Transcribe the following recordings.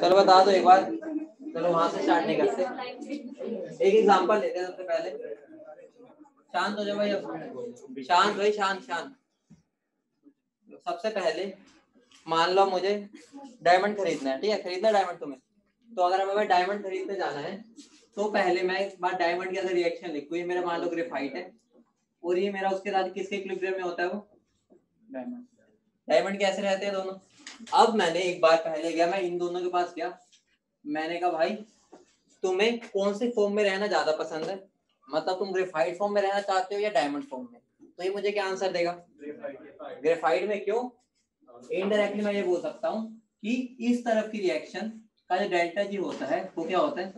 चलो बता दो एक बार चलो वहां से स्टार्ट नहीं करते एक एग्जांपल लेते हैं सबसे पहले शांत हो जाओ भाई अब शांत भाई शांत शांत सबसे पहले मान लो मुझे डायमंड खरीदना है ठीक है खरीदना डायमंड तुम्हें तो अगर हमें डायमंड खरीदने जाना है तो पहले मैं एक बार डायमंड के अंदर रिएक्शन लिखू ये मेरा मान लो ग्रेफाइट है और ये मेरा उसके साथ किसके इक्विलिब्रियम में होता है वो डायमंड डायमंड कैसे रहते हैं दोनों अब मैंने एक बार पहले गया मैं इन दोनों के पास गया मैंने कहा भाई तुम्हें कौन से फॉर्म में रहना ज्यादा पसंद है मतलब तुम ग्रेफाइड फॉर्म में रहना चाहते हो या डायमंड फॉर्म में तो ये मुझे क्या आंसर देगा ग्रेफाइड में क्यों इनडायरेक्टली मैं ये बोल सकता हूँ कि इस तरफ की रिएक्शन का जो डेल्टा जी होता है वो क्या होता है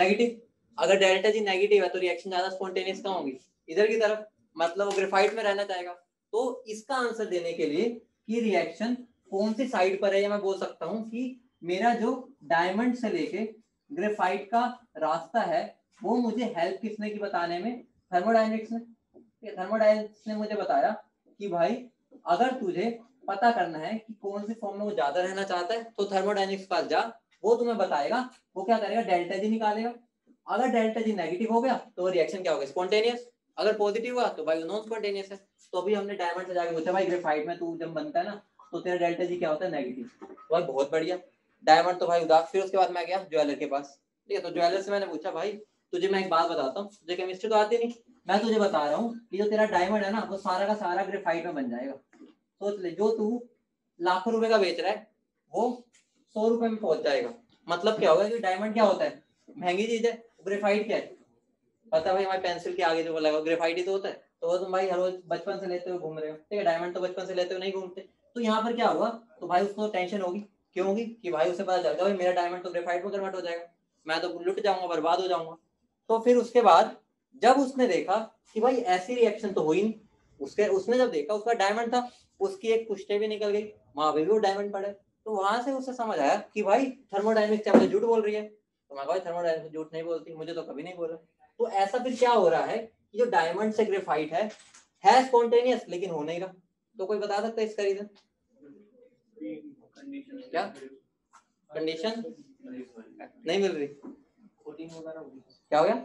नेगेटिव अगर डेल्टा जी नेगेटिव है तो रिएक्शन ज्यादा स्पॉन्टेनियस कम होगी इधर की तरफ मतलब वो ग्रेफाइट में रहना चाहेगा तो इसका आंसर देने के लिए कि रिएक्शन कौन सी साइड पर है या मैं बोल सकता हूँ कि मेरा जो डायमंड से लेके ग्रेफाइट का रास्ता है वो मुझे हेल्प किसने की बताने में थर्मोडाइनिक्स में थर्मोडाइनिक्स ने मुझे बताया कि भाई अगर तुझे पता करना है कि कौन से फॉर्म में वो ज्यादा रहना चाहता है तो थर्मोडाइनिक्स पास जा वो तुम्हें बताएगा वो क्या करेगा डेल्टा जी निकालेगा अगर डेल्टा जी नेगेटिव हो गया तो रिएक्शन क्या होगा स्पॉन्टेनियस अगर पॉजिटिव हुआ तो भाई नॉन स्पॉन्टेनियस है तो अभी हमने डायमंड से जाके पूछा भाई ग्रेफाइट में तू जब बनता है ना तो तेरा डेल्टा जी क्या होता है नेगेटिव तो भाई बहुत बढ़िया डायमंड तो भाई उदास फिर उसके बाद मैं गया ज्वेलर के पास ठीक है तो ज्वेलर से मैंने पूछा भाई तुझे मैं एक बात बताता हूँ तुझे केमिस्ट्री तो आती नहीं मैं तुझे बता रहा हूँ कि जो तेरा डायमंड है ना वो सारा का सारा ग्रेफाइट में बन जाएगा सोच ले जो तू लाखों रुपए का बेच रहा है वो सौ रुपए में पहुंच जाएगा मतलब क्या होगा कि डायमंड क्या होता है महंगी चीज है ग्रेफाइट क्या है पता भाई हमारे पेंसिल के आगे जो लगा ही तो होता है तो वो तुम भाई हर रोज बचपन से लेते हो घूम रहे हो ठीक है डायमंड तो बचपन से लेते हो नहीं घूमते तो यहाँ पर क्या हुआ तो भाई उसको टेंशन होगी क्यों होगी कि भाई उसे पता चल गया भाई मेरा डायमंड तो ग्रेफाइट में कन्वर्ट हो जाएगा मैं तो लुट जाऊंगा बर्बाद हो जाऊंगा तो फिर उसके बाद जब उसने देखा कि भाई ऐसी रिएक्शन तो हुई नहीं उसके उसने जब देखा उसका डायमंड था उसकी एक कुश्ते भी निकल गई वहां पे भी वो डायमंड पड़े तो वहां से उसे समझ आया कि भाई थर्मोडाइनमिक्स झूठ बोल रही है तो मैं भाई थर्मोडाइनमिक्स झूठ नहीं बोलती मुझे तो कभी नहीं बोला तो ऐसा फिर क्या हो रहा है कि जो डायमंड से ग्रेफाइट है है स्पॉन्टेनियस लेकिन हो नहीं रहा तो कोई बता सकता है इसका रीजन क्या कंडीशन नहीं मिल रही क्या हो गया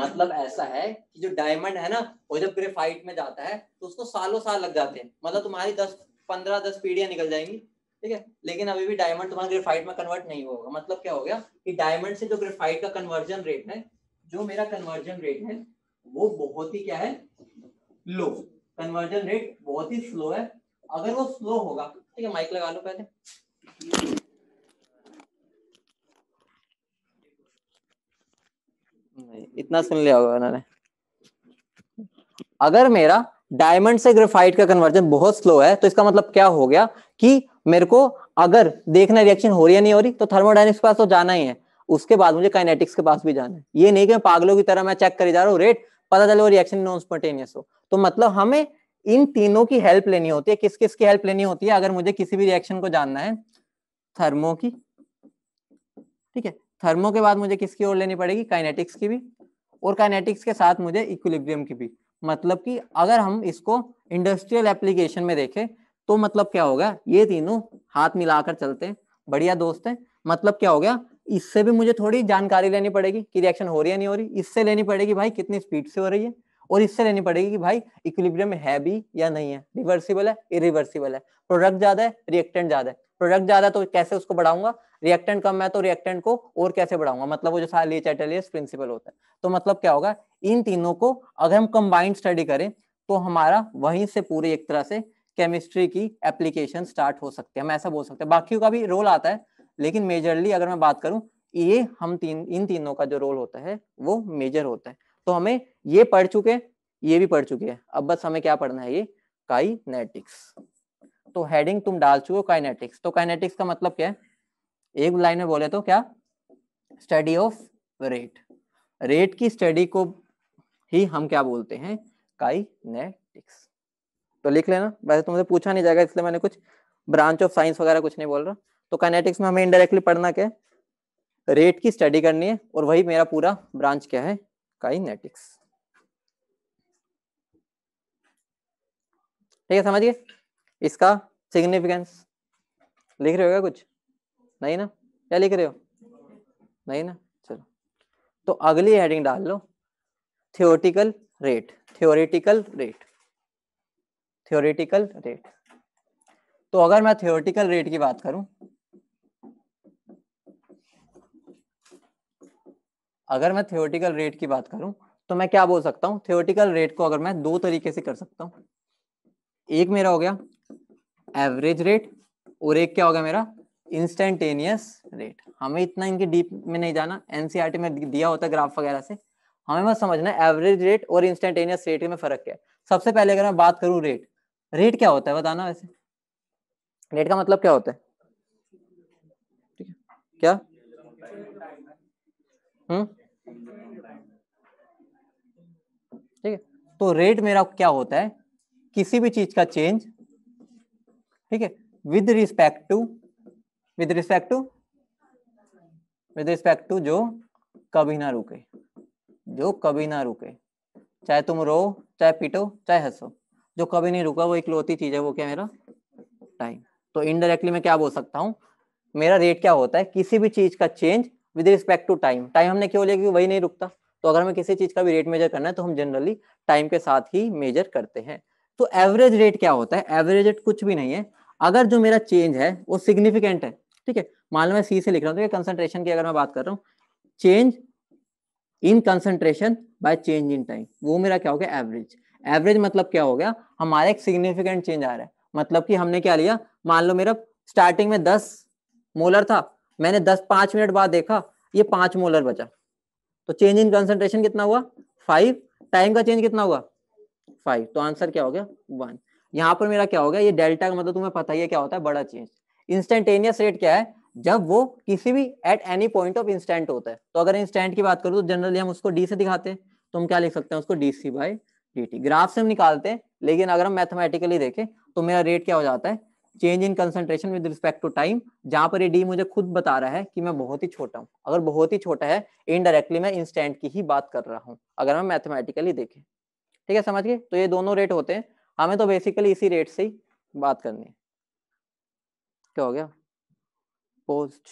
मतलब ऐसा है कि जो डायमंड है ना वो जब ग्रेफाइट में जाता है तो उसको सालों साल लग जाते हैं मतलब तुम्हारी दस पंद्रह दस पीढ़ियां निकल जाएंगी ठीक है लेकिन अभी भी डायमंड तुम्हारा ग्रेफाइट में कन्वर्ट नहीं होगा मतलब क्या हो गया कि डायमंड से जो ग्रेफाइट का कन्वर्जन रेट है जो मेरा कन्वर्जन रेट है वो बहुत ही क्या है लो कन्वर्जन रेट बहुत ही स्लो है अगर वो स्लो होगा ठीक है माइक लगा लो पहले नहीं इतना सुन लिया होगा उन्होंने अगर मेरा डायमंड से ग्रेफाइट का कन्वर्जन बहुत स्लो है तो इसका मतलब क्या हो गया कि मेरे को अगर देखना रिएक्शन हो रही या नहीं हो रही तो थर्मोडाइनिक्स के पास तो जाना ही है उसके बाद मुझे काइनेटिक्स के पास भी जाना है ये नहीं कि मैं पागलों की तरह मैं चेक करी जा रहा हूँ रेट पता चले वो रिएक्शन नॉन स्पॉन्टेनियस हो तो मतलब हमें इन तीनों की हेल्प लेनी होती है किस किस की हेल्प लेनी होती है अगर मुझे किसी भी रिएक्शन को जानना है थर्मो की ठीक है थर्मो के बाद मुझे किसकी ओर लेनी पड़ेगी काइनेटिक्स की भी और काइनेटिक्स के साथ मुझे इक्विलिब्रियम की भी मतलब कि अगर हम इसको इंडस्ट्रियल एप्लीकेशन में देखें तो मतलब क्या होगा ये तीनों हाथ मिलाकर चलते हैं बढ़िया दोस्त है मतलब क्या हो गया इससे भी मुझे थोड़ी जानकारी लेनी पड़ेगी कि रिएक्शन हो रही है नहीं हो रही इससे लेनी पड़ेगी भाई कितनी स्पीड से हो रही है और इससे लेनी पड़ेगी कि भाई इक्विलिब्रियम है भी या नहीं है रिवर्सिबल है इरिवर्सिबल है प्रोडक्ट ज्यादा है रिएक्टेंट ज्यादा है प्रोडक्ट ज्यादा है तो कैसे उसको बढ़ाऊंगा रिएक्टेंट कम है तो रिएक्टेंट को और कैसे बढ़ाऊंगा मतलब वो जो सारा प्रिंसिपल होता है तो मतलब क्या होगा इन तीनों को अगर हम कंबाइंड स्टडी करें तो हमारा वहीं से पूरे एक तरह से केमिस्ट्री की एप्लीकेशन स्टार्ट हो सकते हैं हम ऐसा बोल सकते हैं बाकी का भी रोल आता है लेकिन मेजरली अगर मैं बात करूं ये हम तीन इन तीनों का जो रोल होता है वो मेजर होता है तो हमें ये पढ़ चुके ये भी पढ़ चुके हैं अब बस हमें क्या पढ़ना है ये काइनेटिक्स तो हेडिंग तुम डाल चुके हो काइनेटिक्स तो काइनेटिक्स का मतलब क्या है एक लाइन में बोले तो क्या स्टडी ऑफ रेट रेट की स्टडी को ही हम क्या बोलते हैं काइनेटिक्स तो लिख लेना वैसे तुमसे पूछा नहीं जाएगा इसलिए मैंने कुछ ब्रांच ऑफ साइंस वगैरह कुछ नहीं बोल रहा तो काइनेटिक्स में हमें इनडायरेक्टली पढ़ना क्या रेट की स्टडी करनी है और वही मेरा पूरा ब्रांच क्या है काइनेटिक्स ठीक है समझिए इसका सिग्निफिकेंस लिख रहे हो क्या कुछ नहीं ना क्या लिख रहे हो नहीं ना चलो तो अगली हेडिंग डाल लो theoretical rate theoretical rate theoretical rate तो अगर मैं थियोरिटिकल रेट की बात करूं अगर मैं थियोरिटिकल रेट की बात करूं तो मैं क्या बोल सकता हूं थियोरिटिकल रेट को अगर मैं दो तरीके से कर सकता हूं एक मेरा हो गया एवरेज रेट और एक क्या हो गया मेरा इंस्टेंटेनियस रेट हमें इतना इनके डीप में नहीं जाना एनसीआरटी e में दिया होता है ग्राफ वगैरह से हमें बस समझना एवरेज रेट और इंस्टेंटेनियस रेट में फर्क क्या है सबसे पहले अगर मैं बात करूं रेट रेट क्या होता है बताना वैसे रेट का मतलब क्या होता है ठीक है क्या हम्म ठीक है तो रेट मेरा क्या होता है किसी भी चीज का चेंज ठीक है with respect to with respect to with respect to जो कभी ना रुके जो कभी ना रुके चाहे तुम रो चाहे पीटो चाहे हंसो जो कभी नहीं रुका वो इकलौती चीज है वो क्या मेरा टाइम तो इनडायरेक्टली मैं क्या बोल सकता हूँ मेरा रेट क्या होता है किसी भी चीज का change with respect to time time हमने क्यों लिया क्योंकि वही नहीं रुकता तो अगर हमें किसी चीज का भी रेट मेजर करना है तो हम जनरली टाइम के साथ ही मेजर करते हैं तो एवरेज रेट क्या होता है एवरेज रेट कुछ भी नहीं है अगर जो मेरा चेंज है वो सिग्निफिकेंट है ठीक है मान लो मैं सी से लिख रहा हूँ कंसेंट्रेशन तो की अगर मैं बात कर रहा हूँ change in concentration by change in time वो मेरा क्या हो गया एवरेज एवरेज मतलब क्या हो गया हमारा एक सिग्निफिकेंट चेंज आ रहा है मतलब कि हमने क्या लिया मान लो मेरा स्टार्टिंग में दस मोलर था मैंने दस पांच मिनट बाद देखा ये पांच मोलर बचा तो चेंज इन कंसंट्रेशन कितना हुआ फाइव टाइम का चेंज कितना हुआ फाइव तो आंसर क्या हो गया वन यहाँ पर मेरा क्या हो गया ये डेल्टा का मतलब तुम्हें पता ही है क्या होता है बड़ा चेंज इंस्टेंटेनियस रेट क्या है जब वो किसी भी at any point of instant होता है तो अगर इंस्टेंट की बात करूँ तो जनरली हम उसको डी से दिखाते हैं तो हम क्या लिख सकते हैं उसको D C by dt graph से हम निकालते हैं लेकिन अगर हम मैथमेटिकली देखें तो मेरा रेट क्या हो जाता है change in concentration with respect to time जहां पर ये डी मुझे खुद बता रहा है कि मैं बहुत ही छोटा हूं अगर बहुत ही छोटा है इनडायरेक्टली मैं इंस्टेंट की ही बात कर रहा हूं अगर मैं मैथमेटिकली देखें ठीक है समझ गए तो ये दोनों रेट होते हैं हमें तो बेसिकली इसी रेट से ही बात करनी है क्या हो गया पोस्ट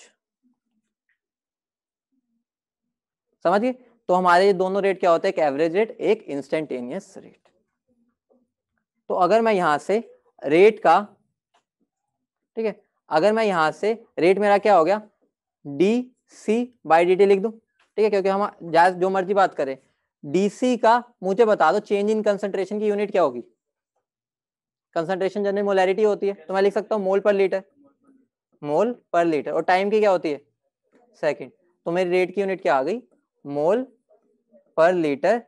समझ गए तो हमारे ये दोनों रेट क्या होते हैं एक एवरेज रेट एक इंस्टेंटेनियस रेट तो अगर मैं यहां से रेट का ठीक है अगर मैं यहां से रेट मेरा क्या हो गया D C by D T लिख दू ठीक है क्योंकि हम जायज जो मर्जी बात करें डीसी का मुझे बता दो चेंज इन कंसंट्रेशन की यूनिट क्या होगी कंसंट्रेशन जनरल मोलैरिटी होती है तो मैं लिख सकता हूँ मोल per litre mole per litre और टाइम की क्या होती है सेकेंड तो मेरी रेट की यूनिट क्या आ गई मोल पर लीटर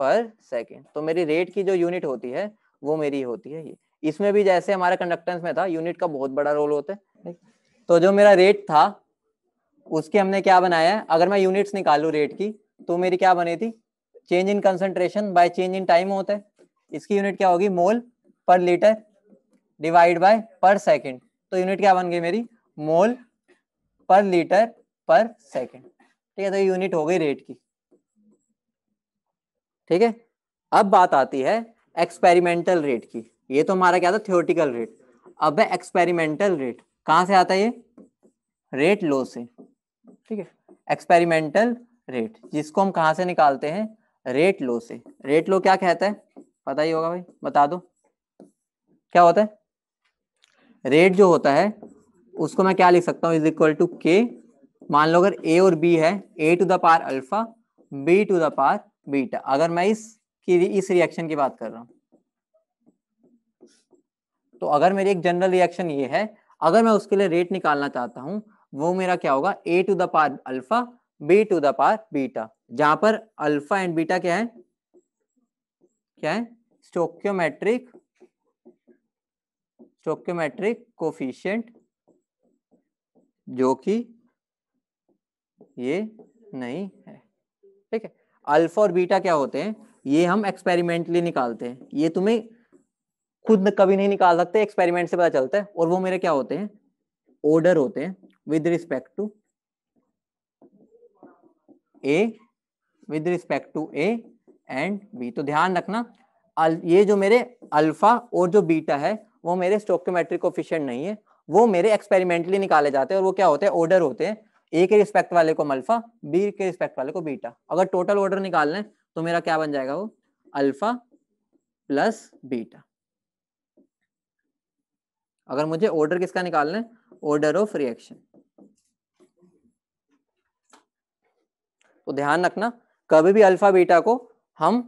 पर सेकेंड तो मेरी रेट की जो यूनिट होती है वो मेरी होती है ये इसमें भी जैसे हमारा कंडक्टेंस में था यूनिट का बहुत बड़ा रोल होता है तो जो मेरा रेट था उसके हमने क्या बनाया है अगर मैं यूनिट्स निकालू रेट की तो मेरी क्या बनी थी change in concentration by change in time होता है इसकी यूनिट क्या होगी mole per litre divide by per second तो यूनिट क्या बन गई मेरी मोल पर लीटर पर सेकेंड ठीक है तो यूनिट हो गई रेट की ठीक है अब बात आती है एक्सपेरिमेंटल रेट की ये तो हमारा क्या था थियोटिकल रेट अब है एक्सपेरिमेंटल रेट कहाँ से आता है ये रेट लो से ठीक है एक्सपेरिमेंटल रेट जिसको हम कहाँ से निकालते हैं रेट लो से रेट लो क्या कहता है पता ही होगा भाई बता दो क्या होता है रेट जो होता है उसको मैं क्या लिख सकता हूँ इज इक्वल टू के मान लो अगर ए और बी है A to the power alpha B to the power beta अगर मैं इस की इस रिएक्शन की बात कर रहा हूं तो अगर मेरी एक जनरल रिएक्शन ये है अगर मैं उसके लिए रेट निकालना चाहता हूं वो मेरा क्या होगा A to the power alpha B to the power beta जहां पर अल्फा एंड बीटा क्या है क्या है स्टोक्योमेट्रिक स्टोक्योमेट्रिक कोफिशियंट जो कि ये नहीं है ठीक है अल्फा और बीटा क्या होते हैं ये हम एक्सपेरिमेंटली निकालते हैं ये तुम्हें खुद कभी नहीं निकाल सकते एक्सपेरिमेंट से पता चलता है और वो मेरे क्या होते हैं ऑर्डर होते हैं with respect to A with respect to A and B तो ध्यान रखना ये जो मेरे अल्फा और जो बीटा है वो मेरे स्टोक्योमेट्रिक ऑफिशियंट नहीं है वो मेरे एक्सपेरिमेंटली निकाले जाते हैं और वो क्या होते हैं ऑर्डर होते हैं ए के रिस्पेक्ट वाले को अल्फा बी के रिस्पेक्ट वाले को बीटा अगर टोटल ऑर्डर निकाल लें तो मेरा क्या बन जाएगा वो अल्फा प्लस बीटा अगर मुझे ऑर्डर किसका निकालना है ऑर्डर ऑफ रिएक्शन तो ध्यान रखना कभी भी अल्फा बीटा को हम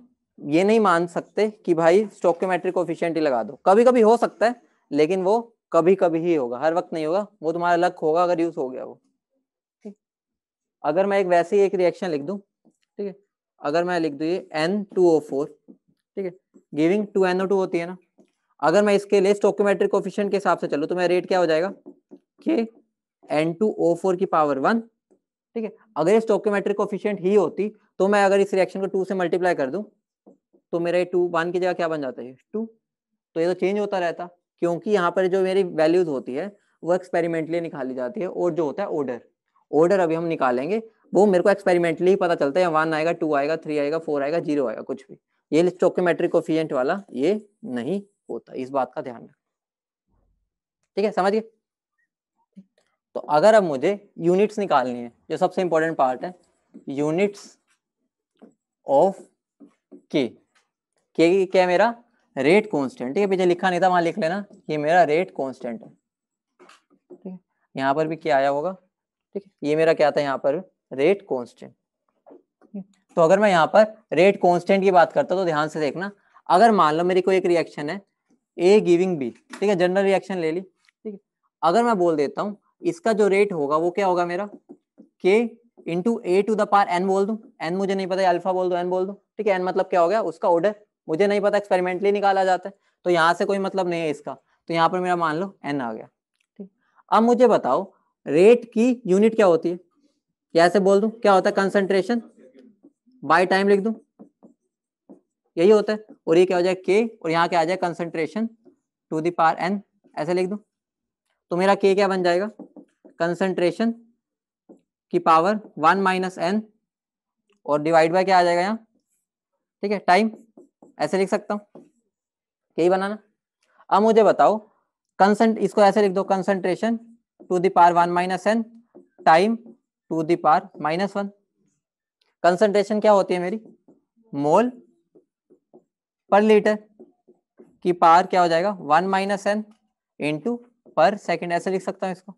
ये नहीं मान सकते कि भाई स्टोक्योमेट्रिक कोफिशियंट ही लगा दो कभी कभी हो सकता है लेकिन वो कभी कभी ही होगा हर वक्त नहीं होगा वो तुम्हारा लक होगा अगर यूज हो गया वो अगर मैं एक वैसे ही एक रिएक्शन लिख दूं ठीक है अगर मैं लिख दू ये एन टू ओ फोर ठीक है giving two N O two होती है ना अगर मैं इसके लिए स्टोक्योमेट्रिक कोफिशियंट के हिसाब से चलूँ तो मेरा रेट क्या हो जाएगा कि एन टू ओ फोर की पावर वन ठीक है अगर ये स्टोक्योमेट्रिक ऑफिशियंट ही होती तो मैं अगर इस रिएक्शन को टू से मल्टीप्लाई कर दूँ तो मेरा ये टू वन की जगह क्या बन जाता है टू तो ये तो चेंज होता रहता क्योंकि यहाँ पर जो मेरी वैल्यूज होती है वो एक्सपेरिमेंटली निकाली जाती है और जो होता है ऑर्डर ऑर्डर अभी हम निकालेंगे वो मेरे को एक्सपेरिमेंटली ही पता चलता है वन आएगा टू आएगा थ्री आएगा फोर आएगा जीरो आएगा कुछ भी ये चोकोमेट्रिक कोफिशिएंट वाला ये नहीं होता इस बात का ध्यान रखें ठीक है समझिए तो अगर अब मुझे यूनिट्स निकालनी है जो सबसे इंपॉर्टेंट पार्ट है यूनिट्स ऑफ के के क्या है मेरा रेट कांस्टेंट ठीक है पीछे लिखा नहीं था वहां लिख लेना ये मेरा रेट कांस्टेंट है ठीक है यहां पर भी क्या आया होगा ठीक है ये मेरा क्या था यहाँ पर रेट कॉन्स्टेंट तो अगर मैं यहाँ पर रेट कॉन्स्टेंट की बात करता तो ध्यान से देखना अगर मान लो मेरी कोई एक रिएक्शन है ए गिविंग बी ठीक है जनरल रिएक्शन ले ली ठीक है अगर मैं बोल देता हूँ इसका जो रेट होगा वो क्या होगा मेरा K into A to the power N बोल दू एन मुझे नहीं पता अल्फा बोल दो एन बोल दो ठीक है एन मतलब क्या हो गया उसका ऑर्डर मुझे नहीं पता एक्सपेरिमेंटली निकाला जाता है तो यहाँ से कोई मतलब नहीं है इसका तो यहाँ पर मेरा मान लो एन आ गया ठीक अब मुझे बताओ रेट की यूनिट क्या होती है या ऐसे बोल दू क्या होता है कंसंट्रेशन बाय टाइम लिख दू यही होता है और ये क्या हो जाए के और यहाँ क्या आ जाए कंसंट्रेशन टू दावर एन ऐसे लिख दू तो मेरा के क्या बन जाएगा कंसंट्रेशन की पावर वन माइनस एन और डिवाइड बाय क्या आ जाएगा यहाँ ठीक है टाइम ऐसे लिख सकता हूँ यही बनाना अब मुझे बताओ कंसंट इसको ऐसे लिख दो concentration to the power one minus N time to the power minus one concentration क्या होती है मेरी मोल पर लीटर की पार क्या हो जाएगा one minus N into per second ऐसे लिख सकता हूँ इसको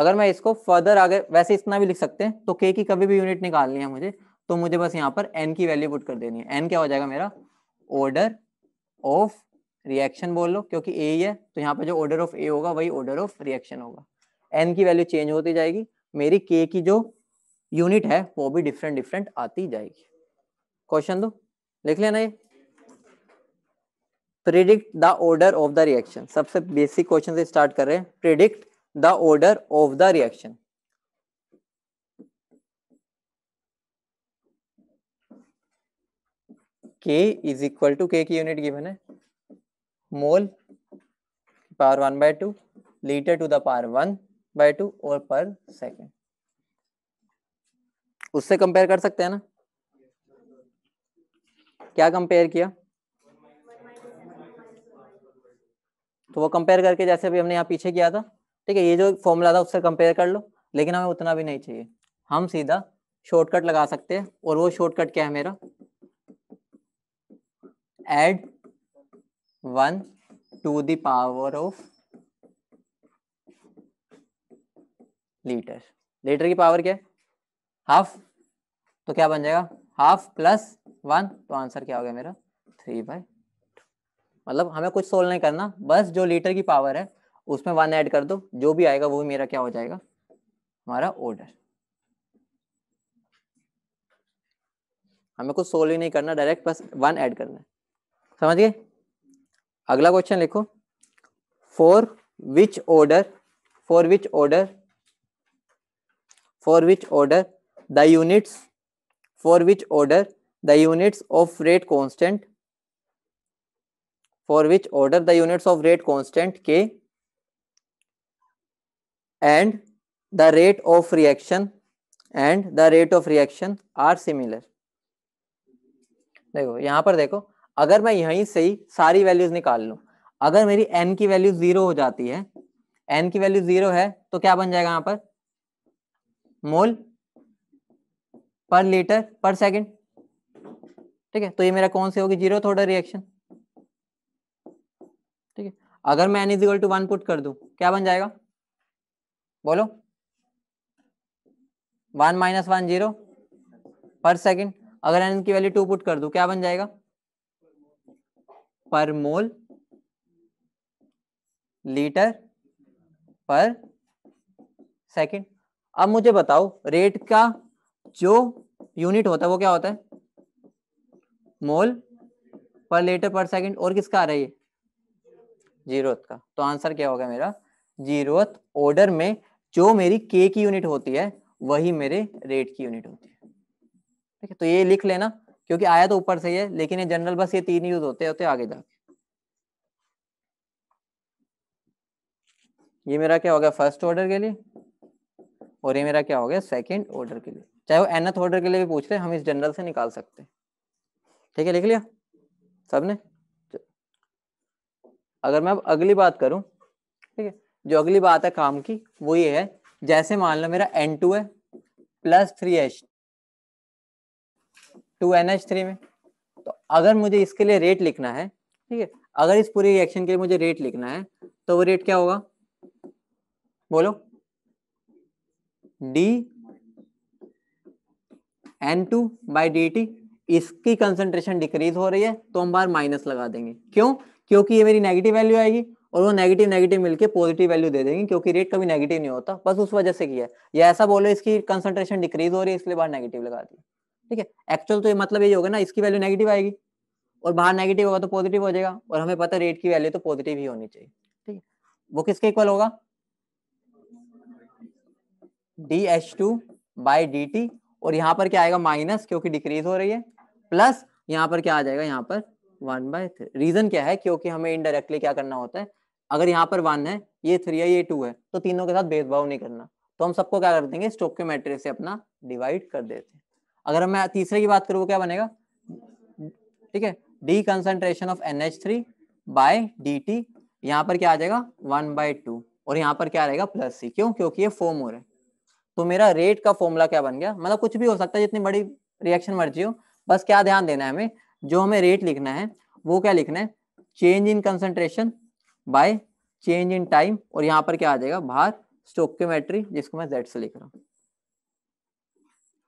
अगर मैं इसको फर्दर आगे वैसे इतना भी लिख सकते हैं तो के की कभी भी यूनिट निकालनी है मुझे तो मुझे बस यहाँ पर एन की वैल्यू पुट कर देनी है एन क्या हो जाएगा मेरा ऑर्डर ऑफ रिएक्शन बोल लो क्योंकि ए ही है तो यहाँ पे जो ऑर्डर ऑफ ए होगा वही ऑर्डर ऑफ रिएक्शन होगा एन की वैल्यू चेंज होती जाएगी मेरी के की जो यूनिट है वो भी डिफरेंट डिफरेंट आती जाएगी क्वेश्चन दो लिख लेना ये predict the order of the reaction सबसे बेसिक क्वेश्चन से स्टार्ट कर रहे हैं predict the order of the reaction K is equal to K की यूनिट गिवन है mole power one by two litre to the power one by two और per second उससे compare कर सकते हैं ना क्या कंपेयर किया तो वो कंपेयर करके जैसे अभी हमने यहाँ पीछे किया था ठीक है ये जो फॉर्मूला था उससे कंपेयर कर लो लेकिन हमें उतना भी नहीं चाहिए हम सीधा शॉर्टकट लगा सकते हैं और वो शॉर्टकट क्या है मेरा add one to the power of litre litre की पावर क्या है हाफ तो क्या बन जाएगा हाफ प्लस वन तो आंसर क्या हो गया मेरा थ्री बाई मतलब हमें कुछ सोल्व नहीं करना बस जो लीटर की पावर है उसमें वन ऐड कर दो जो भी आएगा वो भी मेरा क्या हो जाएगा हमारा ऑर्डर हमें कुछ सोल्व ही नहीं करना डायरेक्ट बस वन ऐड करना है समझ गए अगला क्वेश्चन लिखो for which order for which order for which order the units for which order the units of rate constant for which order the units of rate constant K and the rate of reaction and the rate of reaction are similar देखो यहां पर देखो अगर मैं यहीं से ही सारी values निकाल लू अगर मेरी एन की वैल्यू जीरो हो जाती है एन की वैल्यू जीरो है तो क्या बन जाएगा यहां पर मोल पर लीटर पर सेकंड ठीक है तो ये मेरा कौन सी होगी जीरो थोड़ा रिएक्शन ठीक है अगर मैं N equal to one put कर दू क्या बन जाएगा बोलो one minus one zero per second अगर एन की वैल्यू टू पुट कर दू क्या बन जाएगा पर मोल लीटर पर सेकंड अब मुझे बताओ रेट का जो यूनिट होता है वो क्या होता है मोल पर लीटर पर सेकंड और किसका आ रहा है जीरो का तो आंसर क्या होगा मेरा जीरो ऑर्डर में जो मेरी के की यूनिट होती है वही मेरे रेट की यूनिट होती है ठीक है तो ये लिख लेना क्योंकि आया तो ऊपर से ही है लेकिन ये जनरल बस ये तीन यूज होते होते आगे जाके ये मेरा क्या हो गया फर्स्ट ऑर्डर के लिए और ये मेरा क्या हो गया सेकेंड ऑर्डर के लिए चाहे वो एनथ ऑर्डर के लिए भी पूछ रहे हम इस जनरल से निकाल सकते हैं ठीक है लिख लिया सबने अगर मैं अब अगली बात करूं ठीक है जो अगली बात है काम की वो ये है जैसे मान लो मेरा एन टू है plus three H two N H three में तो अगर मुझे इसके लिए रेट लिखना है ठीक है अगर इस पूरे रिएक्शन के लिए मुझे रेट लिखना है तो वो रेट क्या होगा बोलो D N two by D T इसकी कंसंट्रेशन डिक्रीज हो रही है तो हम बाहर माइनस लगा देंगे क्यों क्योंकि ये मेरी नेगेटिव वैल्यू आएगी और वो नेगेटिव नेगेटिव मिलके पॉजिटिव वैल्यू दे देंगे क्योंकि रेट कभी नेगेटिव नहीं होता बस उस वजह से किया है या ऐसा बोलो इसकी कंसेंट्रेशन डिक्रीज हो रही है इसलिए बाहर नेगेटिव लगा दी ठीक है एक्चुअल तो ये मतलब यही होगा ना इसकी वैल्यू नेगेटिव आएगी और बाहर नेगेटिव होगा तो पॉजिटिव हो जाएगा और हमें पता है रेट की वैल्यू तो पॉजिटिव ही होनी चाहिए ठीक है वो किसके इक्वल होगा D H two by D T और यहाँ पर क्या आएगा माइनस क्योंकि डिक्रीज हो रही है प्लस यहाँ पर क्या आ जाएगा यहाँ पर वन बाय थ्री रीजन क्या है क्योंकि हमें इनडायरेक्टली क्या करना होता है अगर यहाँ पर वन है ये थ्री है ये टू है तो तीनों के साथ भेदभाव नहीं करना तो हम सबको क्या कर देंगे स्टोक के मैट्रिक से अपना डिवाइड कर देते हैं अगर मैं तीसरे की बात करूँ क्या बनेगा ठीक है D concentration of N H three by D T यहाँ पर क्या आ जाएगा वन बाई टू और यहाँ पर क्या रहेगा प्लस सी क्यों क्योंकि ये फोम हो रहा है तो मेरा रेट का फॉर्मूला क्या बन गया मतलब कुछ भी हो सकता है जितनी बड़ी रिएक्शन मर्जी हो बस क्या ध्यान देना है हमें जो हमें रेट लिखना है वो क्या लिखना है change in concentration by change in time और यहाँ पर क्या आ जाएगा बाहर स्टोक्योमेट्री जिसको मैं जेड से लिख रहा हूँ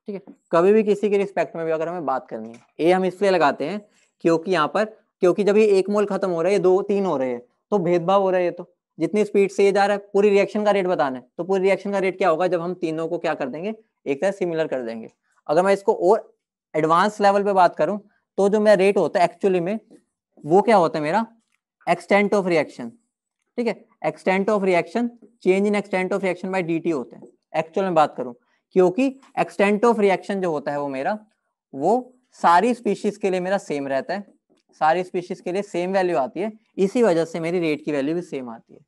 ठीक है कभी भी किसी के रिस्पेक्ट में भी अगर हमें बात करनी है ए हम इसलिए लगाते हैं क्योंकि यहाँ पर क्योंकि जब ये एक मोल खत्म हो रहा है दो तीन हो रहे हैं तो भेदभाव हो रहा है तो जितनी स्पीड से ये जा रहा है पूरी रिएक्शन का रेट बताना है तो पूरी रिएक्शन का रेट क्या होगा जब हम तीनों को क्या कर देंगे एक तरह सिमिलर कर देंगे अगर मैं इसको और एडवांस लेवल पे बात करूं तो जो मेरा रेट होता है एक्चुअली में वो क्या होता है मेरा एक्सटेंट ऑफ रिएक्शन ठीक है extent of reaction change in extent of reaction by DT होते हैं एक्चुअल में बात करूं क्योंकि एक्सटेंट ऑफ रिएक्शन जो होता है वो मेरा वो सारी स्पीशीज के लिए मेरा सेम रहता है सारी स्पीशीज के लिए सेम वैल्यू आती है इसी वजह से मेरी रेट की वैल्यू भी सेम आती है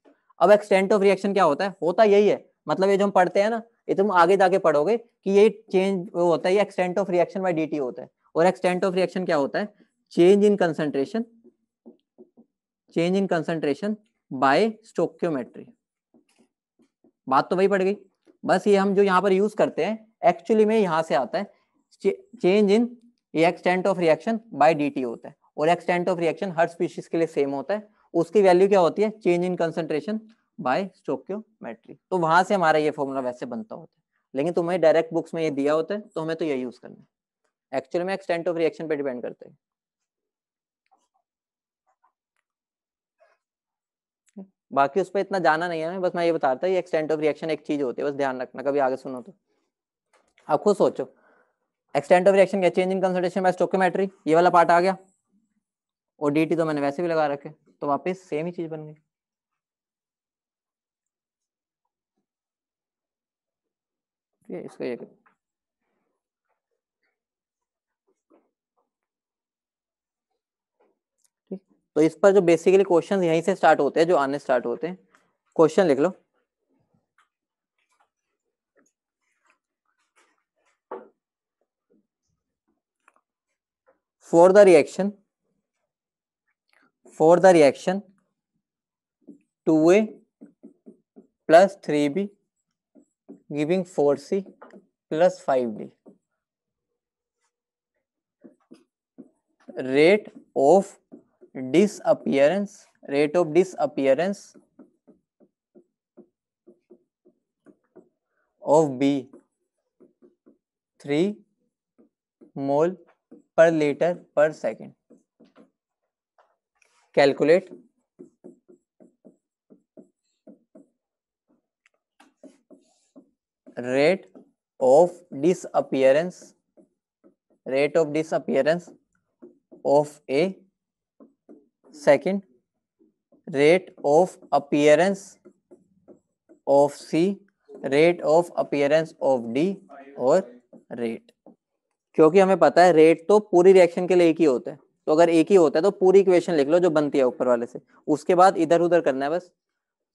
अब एक्सटेंट ऑफ रिएक्शन क्या होता है होता यही है मतलब ये जो हम पढ़ते हैं ना ये तुम आगे जाके पढ़ोगे कि ये चेंज वो होता है ये extent of reaction by D होता है और एक्सटेंट ऑफ रिएक्शन क्या होता है change in concentration change in concentration by stoichiometry बात तो वही पड़ गई बस ये हम जो यहाँ पर यूज करते हैं एक्चुअली में यहाँ से आता है change in extent of reaction by D होता है और एक्सटेंट ऑफ रिएक्शन हर स्पीशीज के लिए सेम होता है उसकी वैल्यू क्या होती है change in concentration by stoichiometry तो वहां से हमारा ये फॉर्मूला वैसे बनता होता है लेकिन तुम्हें डायरेक्ट बुक्स में ये दिया होता है तो हमें तो ये यूज करना है एक्चुअल में एक्सटेंट ऑफ रिएक्शन पे डिपेंड करता है बाकी उस पर इतना जाना नहीं है बस मैं ये बता रहा था एक्सटेंट ऑफ रिएक्शन एक चीज होती है बस ध्यान रखना कभी आगे सुनो तो आप खुद सोचो एक्सटेंट ऑफ रिएक्शन क्या change in consultation by stoichiometry ये वाला पार्ट आ गया और डी टी तो मैंने वैसे भी लगा रखे तो वापस सेम ही चीज बन गई इसका ये तो इस पर जो बेसिकली क्वेश्चन यहीं से स्टार्ट होते हैं जो आने स्टार्ट होते हैं क्वेश्चन लिख लो for the reaction for the reaction two A plus three B giving four C plus five D rate of disappearance, rate of disappearance of B 3 mole per liter per second. Calculate rate of disappearance rate of disappearance of a second rate of appearance of C rate of appearance of D और rate क्योंकि हमें पता है rate तो पूरी reaction के लिए एक ही होता है तो अगर एक ही होता है तो पूरी इक्वेशन लिख लो जो बनती है ऊपर वाले से उसके बाद इधर उधर करना है बस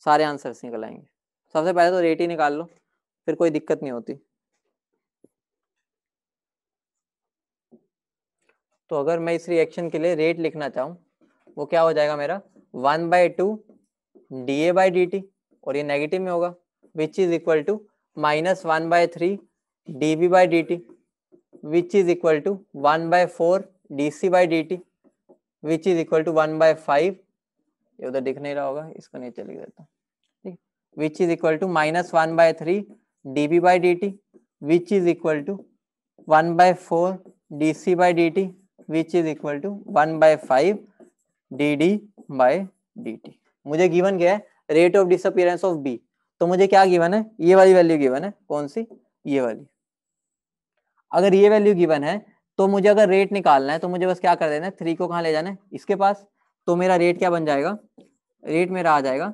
सारे आंसर निकल आएंगे सबसे पहले तो रेट ही निकाल लो फिर कोई दिक्कत नहीं होती तो अगर मैं इस रिएक्शन के लिए रेट लिखना चाहूँ वो क्या हो जाएगा मेरा one by two D A by D T और ये नेगेटिव में होगा which is equal to minus one by three D B by D T which is equal to one by four D C by D T which is equal to one by five ये उधर दिख नहीं रहा होगा इसको नीचे लिख देता ठीक which is equal to minus one by three D B by D T which is equal to one by four D C by D T which is equal to one by five D D by D T मुझे given क्या है rate of disappearance of B तो मुझे क्या given है ये वाली value given है कौन सी ये वाली अगर ये वैल्यू गिवन है तो मुझे अगर रेट निकालना है तो मुझे बस क्या कर देना है थ्री को कहाँ ले जाना है इसके पास तो मेरा रेट क्या बन जाएगा रेट मेरा आ जाएगा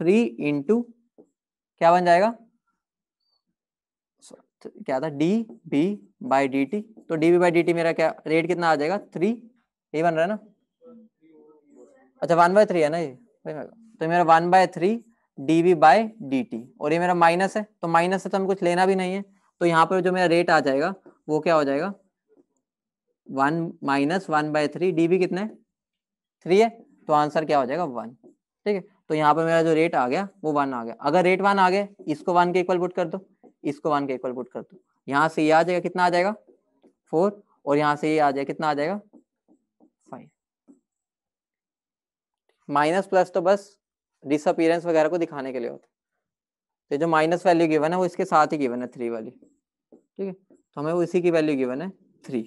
थ्री इंटू क्या बन जाएगा क्या था D B by D T तो D B by D T मेरा क्या रेट कितना आ जाएगा थ्री ये बन रहा है ना अच्छा वन बाय थ्री है ना ये तो मेरा one by three D V by D T और ये मेरा माइनस है तो माइनस से तो हमें कुछ लेना भी नहीं है तो यहाँ पर जो मेरा रेट आ जाएगा वो क्या हो जाएगा one minus one by three D V कितना है थ्री है तो आंसर क्या हो जाएगा वन ठीक है तो यहाँ पर मेरा जो रेट आ गया वो वन आ गया अगर रेट वन आ गया इसको वन के इक्वल पुट कर दो इसको वन के इक्वल पुट कर दो यहाँ से ये आ जाएगा कितना आ जाएगा फोर और यहाँ से ये आ जाएगा कितना आ जाएगा माइनस प्लस तो बस डिसअपियरेंस वगैरह को दिखाने के लिए होता है तो जो माइनस वैल्यू गिवन है वो इसके साथ ही गिवन है थ्री वाली ठीक है तो हमें वो इसी की वैल्यू गिवन है थ्री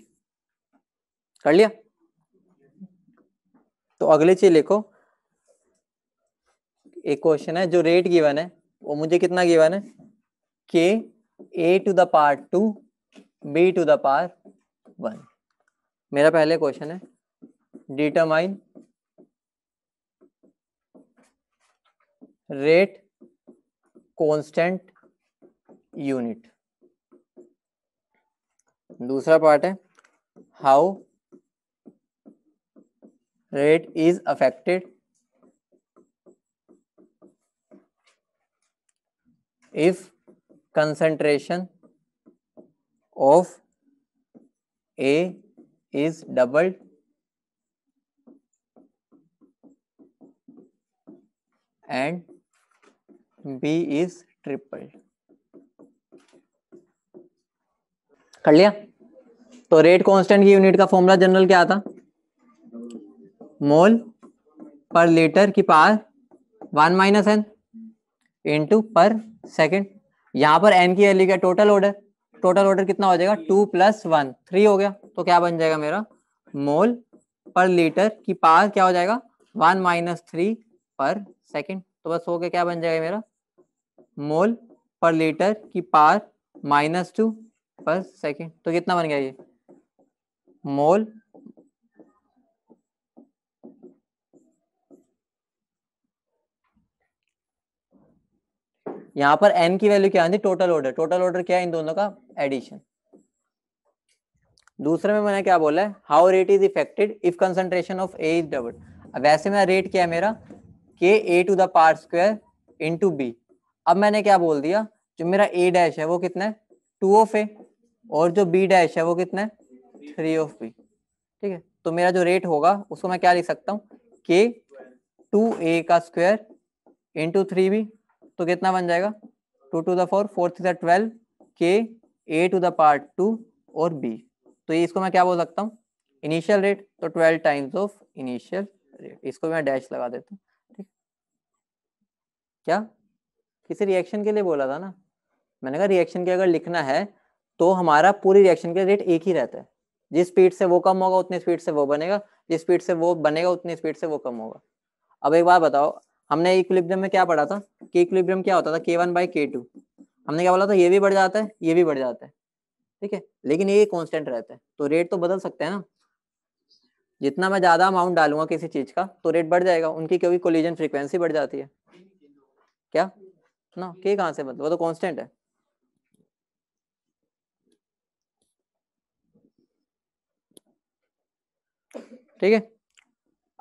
कर लिया तो अगली चीज लिखो एक क्वेश्चन है जो रेट गिवन है वो मुझे कितना गिवन है K A to the power two B to the power one मेरा पहले क्वेश्चन है डिटरमाइन रेट कॉन्स्टेंट यूनिट दूसरा पार्ट है how rate is affected if concentration of A is doubled and B is triple कर लिया तो rate constant की unit का फॉर्मूला जनरल क्या था मोल पर लीटर की power one minus N into per second यहां पर एन की वैल्यू क्या टोटल ऑर्डर टोटल ऑर्डर कितना हो जाएगा टू प्लस वन थ्री हो गया तो क्या बन जाएगा मेरा मोल पर लीटर की पावर क्या हो जाएगा one minus three per second तो बस हो गया क्या बन जाएगा मेरा मोल पर लीटर की power minus two per second तो कितना बन गया ये मोल यहां पर एन की वैल्यू क्या आती टोटल ऑर्डर टोटल ऑर्डर क्या है इन दोनों का एडिशन दूसरे में मैंने क्या बोला है how rate is effected if concentration of A is double वैसे मेरा रेट क्या है मेरा K A to the power square into B अब मैंने क्या बोल दिया जो मेरा ए डैश है वो कितना है टू ऑफ ए और जो बी डैश है वो कितना है थ्री ऑफ बी ठीक है तो मेरा जो रेट होगा उसको मैं क्या लिख सकता हूँ के टू ए का स्क्वायर इंटू थ्री बी तो कितना बन जाएगा two to the four four three the twelve K A to the power two और बी तो ये इसको मैं क्या बोल सकता हूँ इनिशियल रेट तो twelve times of initial rate इसको मैं डैश लगा देता हूँ ठीक क्या किसी रिएक्शन के लिए बोला था ना मैंने कहा रिएक्शन के अगर लिखना है तो हमारा पूरी रिएक्शन के रेट एक ही रहता है जिस स्पीड से वो कम होगा उतनी स्पीड से वो बनेगा जिस स्पीड से वो बनेगा उतनी स्पीड से वो कम होगा अब एक बार बताओ हमने इक्विलिब्रियम में क्या पढ़ा था कि इक्विलिब्रियम क्या होता था के वन बाई के टू हमने क्या बोला था ये भी बढ़ जाता है ये भी बढ़ जाता है ठीक है लेकिन ये कॉन्स्टेंट रहता है तो रेट तो बदल सकते हैं ना जितना मैं ज्यादा अमाउंट डालूंगा किसी चीज का तो रेट बढ़ जाएगा उनकी क्योंकि कोलिजन फ्रिक्वेंसी बढ़ जाती है क्या ना के कहां से मतलब वो तो कॉन्स्टेंट है ठीक है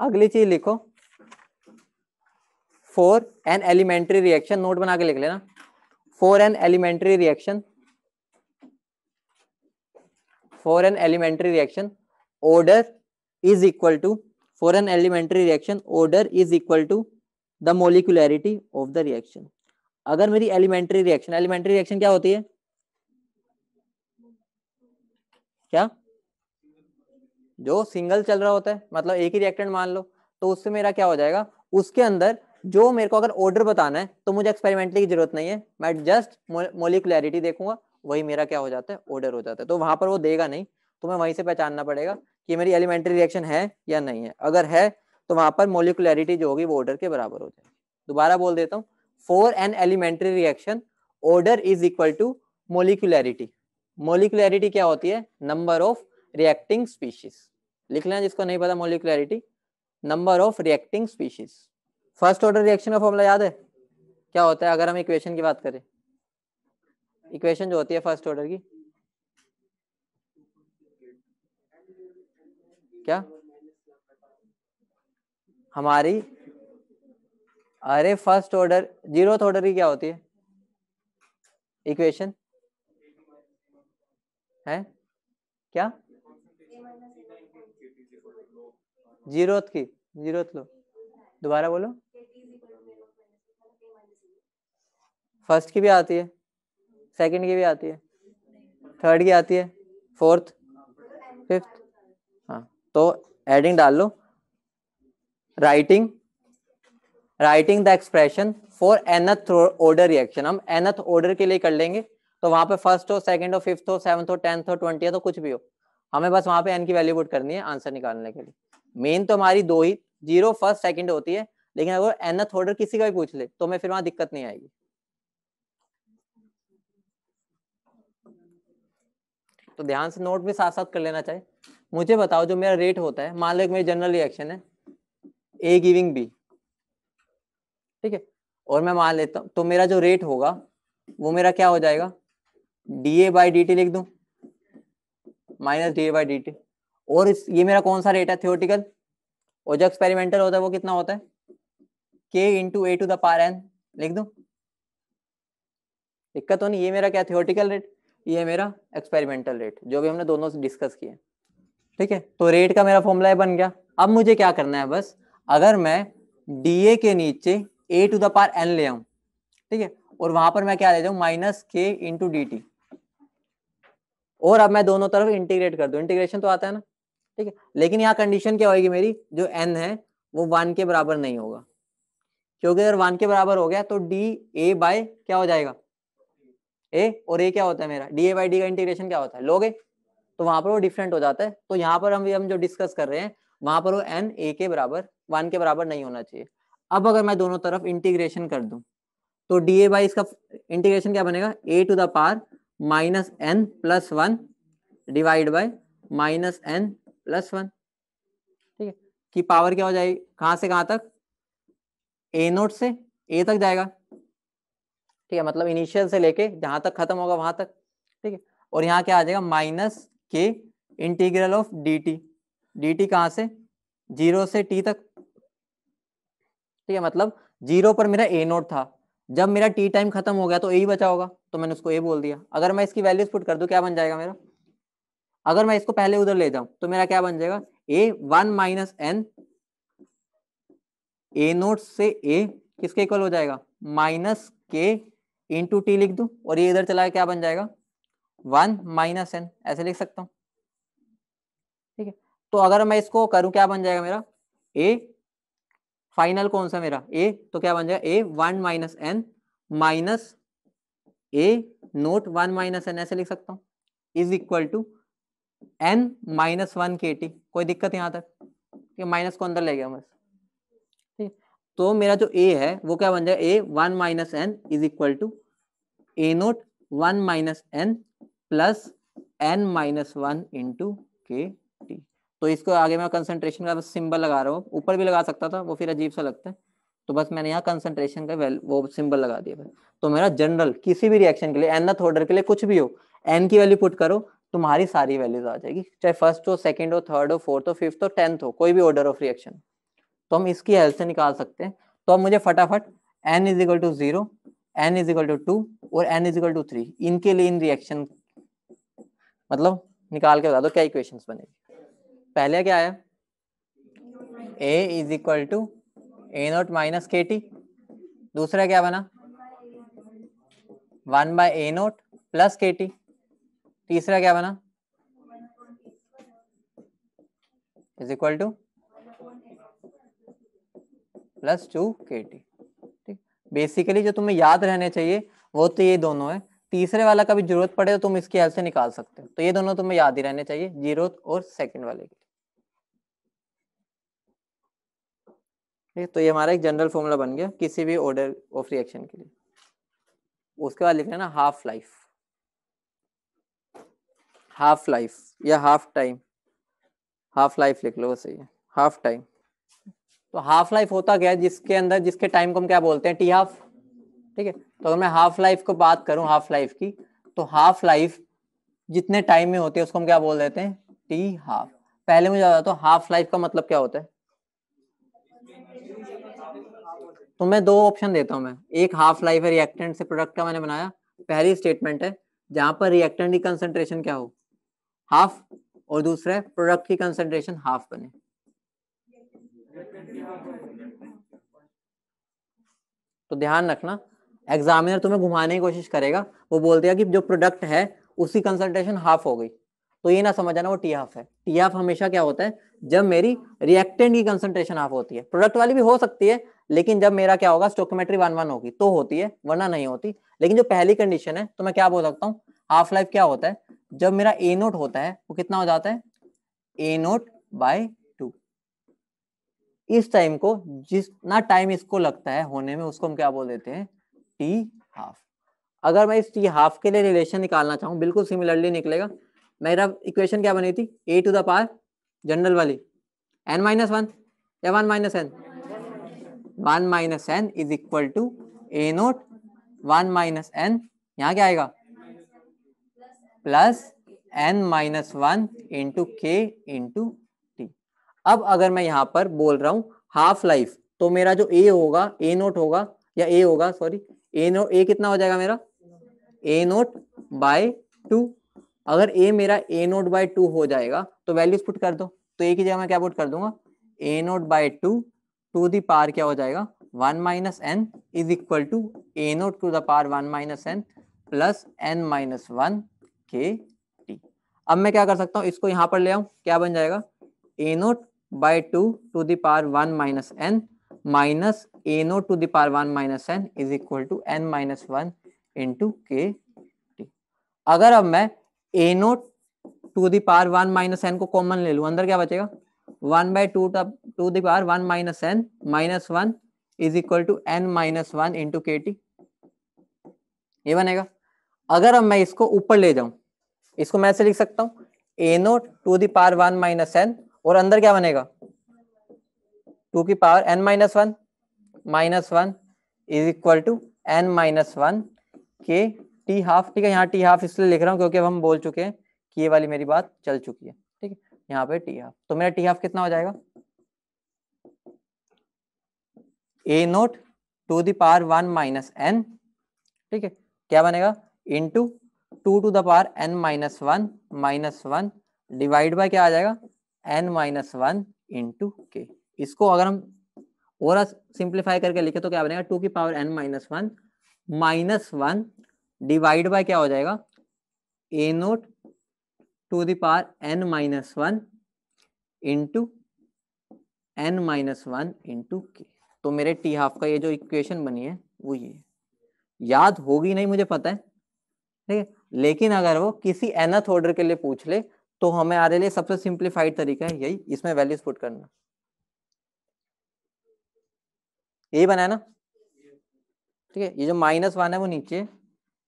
अगली चीज लिखो for an elementary reaction note बना के लिख लेना for an elementary reaction for an elementary reaction order is equal to for an elementary reaction order is equal to the molecularity of the reaction अगर मेरी एलिमेंट्री रिएक्शन एलिमेंट्री रिएक्शन क्या होती है क्या जो सिंगल चल रहा होता है मतलब एक ही रिएक्टेंट मान लो तो उससे मेरा क्या हो जाएगा उसके अंदर जो मेरे को अगर ऑर्डर बताना है तो मुझे एक्सपेरिमेंटली की जरूरत नहीं है मैं जस्ट मोलिकुलरिटी देखूंगा वही मेरा क्या हो जाता है ऑर्डर हो जाता है तो वहां पर वो देगा नहीं तो मैं वहीं से पहचानना पड़ेगा कि मेरी एलिमेंट्री रिएक्शन है या नहीं है अगर है तो वहां पर मोलिकुलरिटी जो होगी वो ऑर्डर के बराबर हो जाएगी दोबारा बोल देता हूँ for an elementary reaction order is equal to molecularity molecularity क्या होती है number of reacting species लिख लेना जिसको नहीं पता molecularity number of reacting species first order reaction का फॉर्मूला याद है क्या होता है अगर हम इक्वेशन की बात करें इक्वेशन जो होती है फर्स्ट ऑर्डर की क्या हमारी अरे फर्स्ट ऑर्डर जीरो ऑर्डर की क्या होती है इक्वेशन है क्या जीरो की जीरो लो दोबारा बोलो फर्स्ट की भी आती है सेकंड की भी आती है थर्ड की आती है फोर्थ फिफ्थ हाँ तो एडिंग डाल लो writing writing the expression for nth order reaction हम एनथ ऑर्डर के लिए कर लेंगे तो वहां पे फर्स्ट हो सेकंड हो फिफ्थ हो सेवंथ हो टेंथ हो ट्वेंटी हो तो कुछ भी हो हमें बस वहां पे एन की वैल्यू पुट करनी है आंसर निकालने के लिए मेन तो हमारी दो ही जीरो फर्स्ट सेकंड होती है लेकिन अगर एनथ ऑर्डर किसी का भी पूछ ले तो हमें फिर वहां दिक्कत नहीं आएगी तो ध्यान से नोट भी साथ साथ कर लेना चाहिए मुझे बताओ जो मेरा रेट होता है मान लो मेरी जनरल रिएक्शन है ए गिविंग बी ठीक है और मैं मान लेता हूँ तो मेरा जो रेट होगा वो मेरा क्या हो जाएगा D A by D T लिख दू minus D A by D T और इस ये मेरा कौन सा रेट है थियोटिकल और जो एक्सपेरिमेंटल होता है वो कितना होता है K into A to the power N लिख दू दिक्कत तो नहीं ये मेरा क्या थियोटिकल रेट ये मेरा एक्सपेरिमेंटल रेट जो भी हमने दोनों से डिस्कस किए ठीक है तो रेट का मेरा फॉर्मूला बन गया अब मुझे क्या करना है बस अगर मैं डी ए के नीचे A to the power N ले आऊं ठीक है और वहां पर मैं क्या ले जाऊं माइनस के इंटू डी टी और अब मैं दोनों तरफ इंटीग्रेट कर दू इंटीग्रेशन तो आता है ना ठीक है लेकिन यहाँ कंडीशन क्या होगी मेरी जो एन है वो वन के बराबर नहीं होगा क्योंकि अगर वन के बराबर हो गया तो डी ए बाय क्या हो जाएगा ए और ए क्या होता है मेरा डी ए बाई डी का इंटीग्रेशन क्या होता है लोगे तो वहां पर वो डिफरेंट हो जाता है तो यहाँ पर हम हम जो डिस्कस कर रहे हैं वहां पर वो एन ए के बराबर वन के बराबर नहीं होना चाहिए अब अगर मैं दोनों तरफ इंटीग्रेशन कर दूं तो डी ए बाई इसका इंटीग्रेशन क्या बनेगा A to the power minus N plus one divide by minus N plus one ठीक है कि पावर क्या हो जाएगी कहाँ से कहाँ तक ए नोट से ए तक जाएगा ठीक है मतलब इनिशियल से लेके जहाँ तक खत्म होगा वहां तक ठीक है और यहाँ क्या आ जाएगा minus K integral of D T D T कहाँ से जीरो से टी तक ठीक है मतलब जीरो पर मेरा ए नोट था जब मेरा टी टाइम खत्म हो गया तो ए ही बचा होगा तो मैंने उसको ए बोल दिया अगर मैं इसकी वैल्यूज पुट कर दूं क्या बन जाएगा मेरा अगर मैं इसको पहले उधर ले जाऊं तो मेरा क्या बन जाएगा A one minus N A naught से ए किसके इक्वल हो जाएगा माइनस के इंटू टी लिख दू और ये इधर चला क्या बन जाएगा वन माइनस एन ऐसे लिख सकता हूं ठीक है तो अगर मैं इसको करूं क्या बन जाएगा मेरा ए फाइनल कौन सा मेरा ए तो क्या बन जाएगा A one minus N minus A naught one minus N ऐसे लिख सकता हूँ is equal to N minus one K T कोई दिक्कत यहाँ तक माइनस को अंदर ले गया बस ठीक तो मेरा जो ए है वो क्या बन जाएगा A one minus N is equal to A naught one minus N plus N minus one into K तो इसको आगे मैं कंसंट्रेशन का सिंबल लगा रहा हूँ ऊपर भी लगा सकता था वो फिर अजीब सा लगता है तो बस मैंने यहाँ कंसंट्रेशन का वैल वो सिंबल लगा दिया तो मेरा जनरल किसी भी रिएक्शन के लिए एन ऑर्डर के लिए कुछ भी हो एन की वैल्यू पुट करो तुम्हारी सारी वैल्यूज आ जाएगी चाहे फर्स्ट हो सेकेंड हो थर्ड हो फोर्थ हो फिफ्थ हो टेंथ हो कोई भी ऑर्डर ऑफ रिएक्शन तो हम इसकी हेल्प से निकाल सकते हैं तो अब मुझे फटाफट N is equal to zero N is equal to two और N is equal to three इनके लिए इन रिएक्शन मतलब निकाल के बता दो क्या इक्वेशन बनेगी पहले क्या आया A is equal to A naught minus के टी दूसरा क्या बना one by A naught plus K T तीसरा क्या बना is equal to plus two के टी ठीक बेसिकली जो तुम्हें याद रहने चाहिए वो तो ये दोनों है तीसरे वाला का भी जरूरत पड़े तो तुम इसकी हेल्प से निकाल सकते हो तो ये दोनों तुम्हें याद ही रहने चाहिए जीरो और सेकंड वाले के ठीक तो ये हमारा एक जनरल फॉर्मूला बन गया किसी भी ऑर्डर ऑफ रिएक्शन के लिए उसके बाद लिखना ना हाफ लाइफ हाफ लाइफ या हाफ टाइम हाफ लाइफ लिख लो वो सही है हाफ टाइम तो हाफ लाइफ होता क्या है जिसके अंदर जिसके टाइम को हम क्या बोलते हैं टी हाफ ठीक है तो अगर मैं हाफ लाइफ को बात करूं हाफ लाइफ की तो हाफ लाइफ जितने टाइम में होती है उसको हम क्या बोल देते हैं टी हाफ पहले मुझे बताओ तो हाफ लाइफ का मतलब क्या होता है तो मैं दो ऑप्शन देता हूं मैं एक हाफ लाइफ है रिएक्टेंट से प्रोडक्ट का मैंने बनाया पहली स्टेटमेंट है जहां पर रिएक्टेंट की कंसेंट्रेशन क्या हो हाफ और दूसरा है प्रोडक्ट की कंसेंट्रेशन हाफ बने तो ध्यान रखना एग्जामिनर तुम्हें घुमाने की कोशिश करेगा वो बोल देगा कि जो प्रोडक्ट है उसकी कंसल्टेशन हाफ हो गई तो ये ना समझ आना वो टी हाफ है टी हाफ हमेशा क्या होता है जब मेरी रिएक्टेंट की कंसंट्रेशन हाफ होती है प्रोडक्ट वाली भी हो सकती है लेकिन जब मेरा क्या होगा स्टोकोमेट्री वन वन होगी तो होती है वरना नहीं होती लेकिन जो पहली कंडीशन है तो मैं क्या बोल सकता हूँ हाफ लाइफ क्या होता है जब मेरा ए नोट होता है वो कितना हो जाता है ए नोट बाय टू इस टाइम को जितना टाइम इसको लगता है होने में उसको हम क्या बोल देते हैं टी हाफ अगर मैं इस टी हाफ के लिए रिलेशन निकालना चाहूँ बिल्कुल सिमिलरली निकलेगा मेरा इक्वेशन क्या बनी थी A to the power general वाली एन माइनस वन या one minus N one minus N is equal to A naught one minus N यहाँ क्या आएगा plus N minus one into K into T अब अगर मैं यहाँ पर बोल रहा हूँ हाफ लाइफ तो मेरा जो ए होगा ए नोट होगा या ए होगा सॉरी ए नो ए कितना हो जाएगा मेरा ए नोट बाय टू अगर ए मेरा ए नोट बाय टू हो जाएगा तो वैल्यूज पुट कर दो तो ए की जगह मैं क्या पुट कर दूंगा A naught by two to the power क्या हो जाएगा one minus N is equal to A naught to the power one minus N plus N minus one K T अब मैं क्या कर सकता हूँ इसको यहाँ पर ले आऊँ क्या बन जाएगा A naught by two to power one minus N minus A naught to the power one minus N is equal to N minus one into के अगर अब मैं A naught to the power one minus N को common ले लू अंदर क्या बचेगा one by two to the power one minus N minus one is equal to N minus one into K T ये बनेगा अगर अब मैं इसको ऊपर ले जाऊं इसको मैं ऐसे लिख सकता हूँ A naught to the power one minus N और अंदर क्या बनेगा टू की power N minus one minus one is equal to N minus one K T half ठीक है यहाँ टी हाफ इसलिए लिख रहा हूँ क्योंकि अब हम बोल चुके हैं कि ये वाली मेरी बात चल चुकी है ठीक है यहाँ पे टी हाफ तो मेरा टी हाफ कितना हो जाएगा A naught to the power one minus N ठीक है क्या बनेगा into two to the power N minus one minus one divide by क्या आ जाएगा एन माइनस वन इंटू के इसको अगर हम और सिंप्लीफाई करके लिखे तो क्या बनेगा टू की power N minus one minus one divide by क्या हो जाएगा A naught to the power N minus one into N minus one into K तो मेरे टी हाफ का ये जो इक्वेशन बनी है वो ये याद होगी नहीं मुझे पता है ठीक है लेकिन अगर वो किसी एनथ ऑर्डर के लिए पूछ ले तो हमें आ रहे सबसे सिंप्लीफाइड तरीका है यही इसमें वैल्यूज पुट करना यही बना है ना ठीक है ये जो माइनस वन है वो नीचे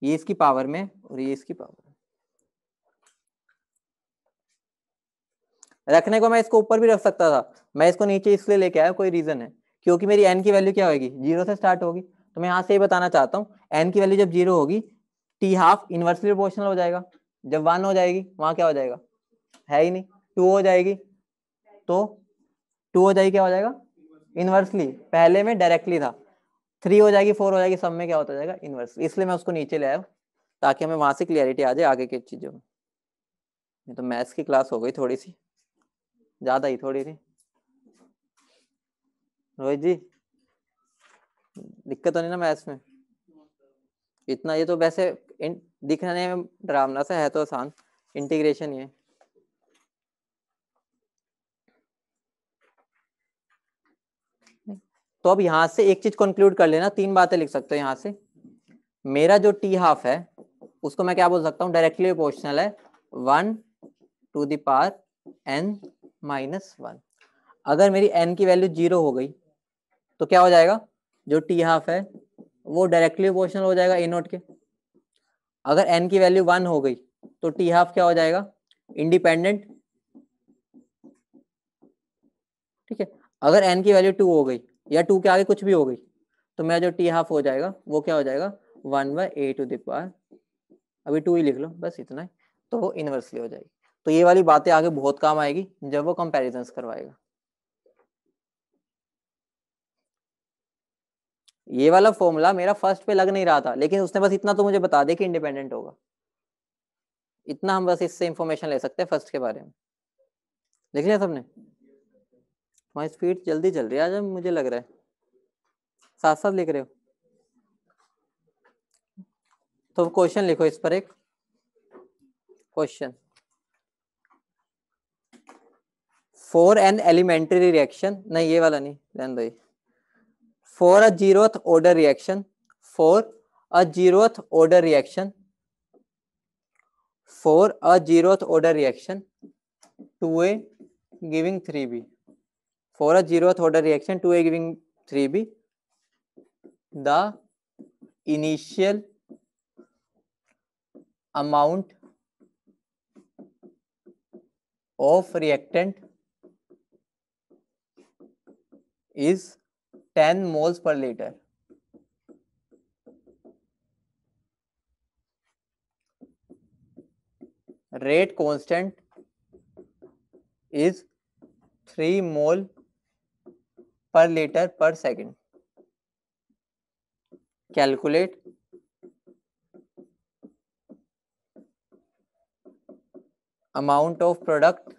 ये इसकी पावर में और ये इसकी पावर में रखने को मैं इसको ऊपर भी रख सकता था मैं इसको नीचे इसलिए लेके आया कोई रीजन है क्योंकि मेरी एन की वैल्यू क्या होगी जीरो से स्टार्ट होगी तो मैं यहाँ से ही बताना चाहता हूँ एन की वैल्यू जब जीरो होगी टी हाफ इनवर्सली प्रोपोर्शनल हो जाएगा जब वन हो जाएगी वहां क्या हो जाएगा है ही नहीं टू हो जाएगी तो टू हो जाएगी क्या हो जाएगा इनवर्सली पहले में डायरेक्टली था थ्री हो जाएगी फोर हो जाएगी सब में क्या होता जाएगा इनवर्स इसलिए मैं उसको नीचे ले आया ताकि हमें वहां से क्लियरिटी आ जाए आगे की चीजों में तो मैथ्स की क्लास हो गई थोड़ी सी ज्यादा ही थोड़ी सी रोहित जी दिक्कत तो होनी ना मैथ्स में इतना ये तो वैसे दिखने में डरावना सा है तो आसान इंटीग्रेशन ही है तो अब यहां से एक चीज कंक्लूड कर लेना तीन बातें लिख सकते हो यहां से मेरा जो टी हाफ है उसको मैं क्या बोल सकता हूँ डायरेक्टली प्रोपोर्शनल है one to the power N minus one अगर मेरी एन की वैल्यू जीरो हो गई तो क्या हो जाएगा जो टी हाफ है वो डायरेक्टली प्रोपोर्शनल हो जाएगा ए नोट के अगर एन की वैल्यू वन हो गई तो टी हाफ क्या हो जाएगा इंडिपेंडेंट ठीक है अगर एन की वैल्यू टू हो गई या टू के आगे कुछ भी हो गई तो मेरा जो टी हाफ हो जाएगा वो क्या हो जाएगा one by A to the power अभी टू ही लिख लो बस इतना ही तो वो इनवर्सली हो जाएगी तो ये वाली बातें आगे बहुत काम आएगी जब वो कंपेरिजन करवाएगा ये वाला फॉर्मूला मेरा फर्स्ट पे लग नहीं रहा था लेकिन उसने बस इतना तो मुझे बता दे कि इंडिपेंडेंट होगा इतना हम बस इससे इंफॉर्मेशन ले सकते हैं फर्स्ट के बारे में लिख लिया सबने तुम्हारी स्पीड जल्दी चल रही है आज मुझे लग रहा है साथ साथ लिख रहे हो तो क्वेश्चन लिखो इस पर एक question for an elementary reaction नहीं ये वाला नहीं रहने दो a zeroth order reaction for a zeroth order reaction for a zeroth order reaction two A giving three B for a zeroth order reaction 2a giving 3b the initial amount of reactant is 10 moles per liter rate constant is 3 mole per litre per second calculate amount of product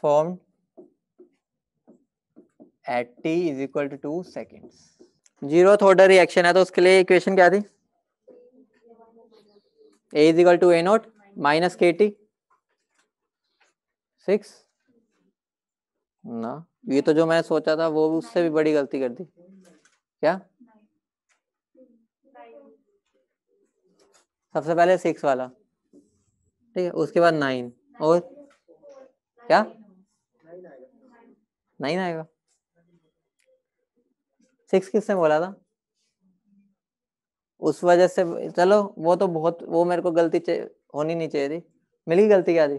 form at T is equal to two second zero थोड़ा reaction है तो उसके लिए equation क्या थी A is equal to A naught minus के T six ना ये तो जो मैं सोचा था वो उससे भी बड़ी गलती कर दी क्या सबसे पहले सिक्स वाला ठीक है उसके बाद नाइन और क्या नाइन आएगा सिक्स किसने बोला था उस वजह से चलो वो तो बहुत वो मेरे को गलती होनी नहीं चाहिए थी मिली गलती क्या थी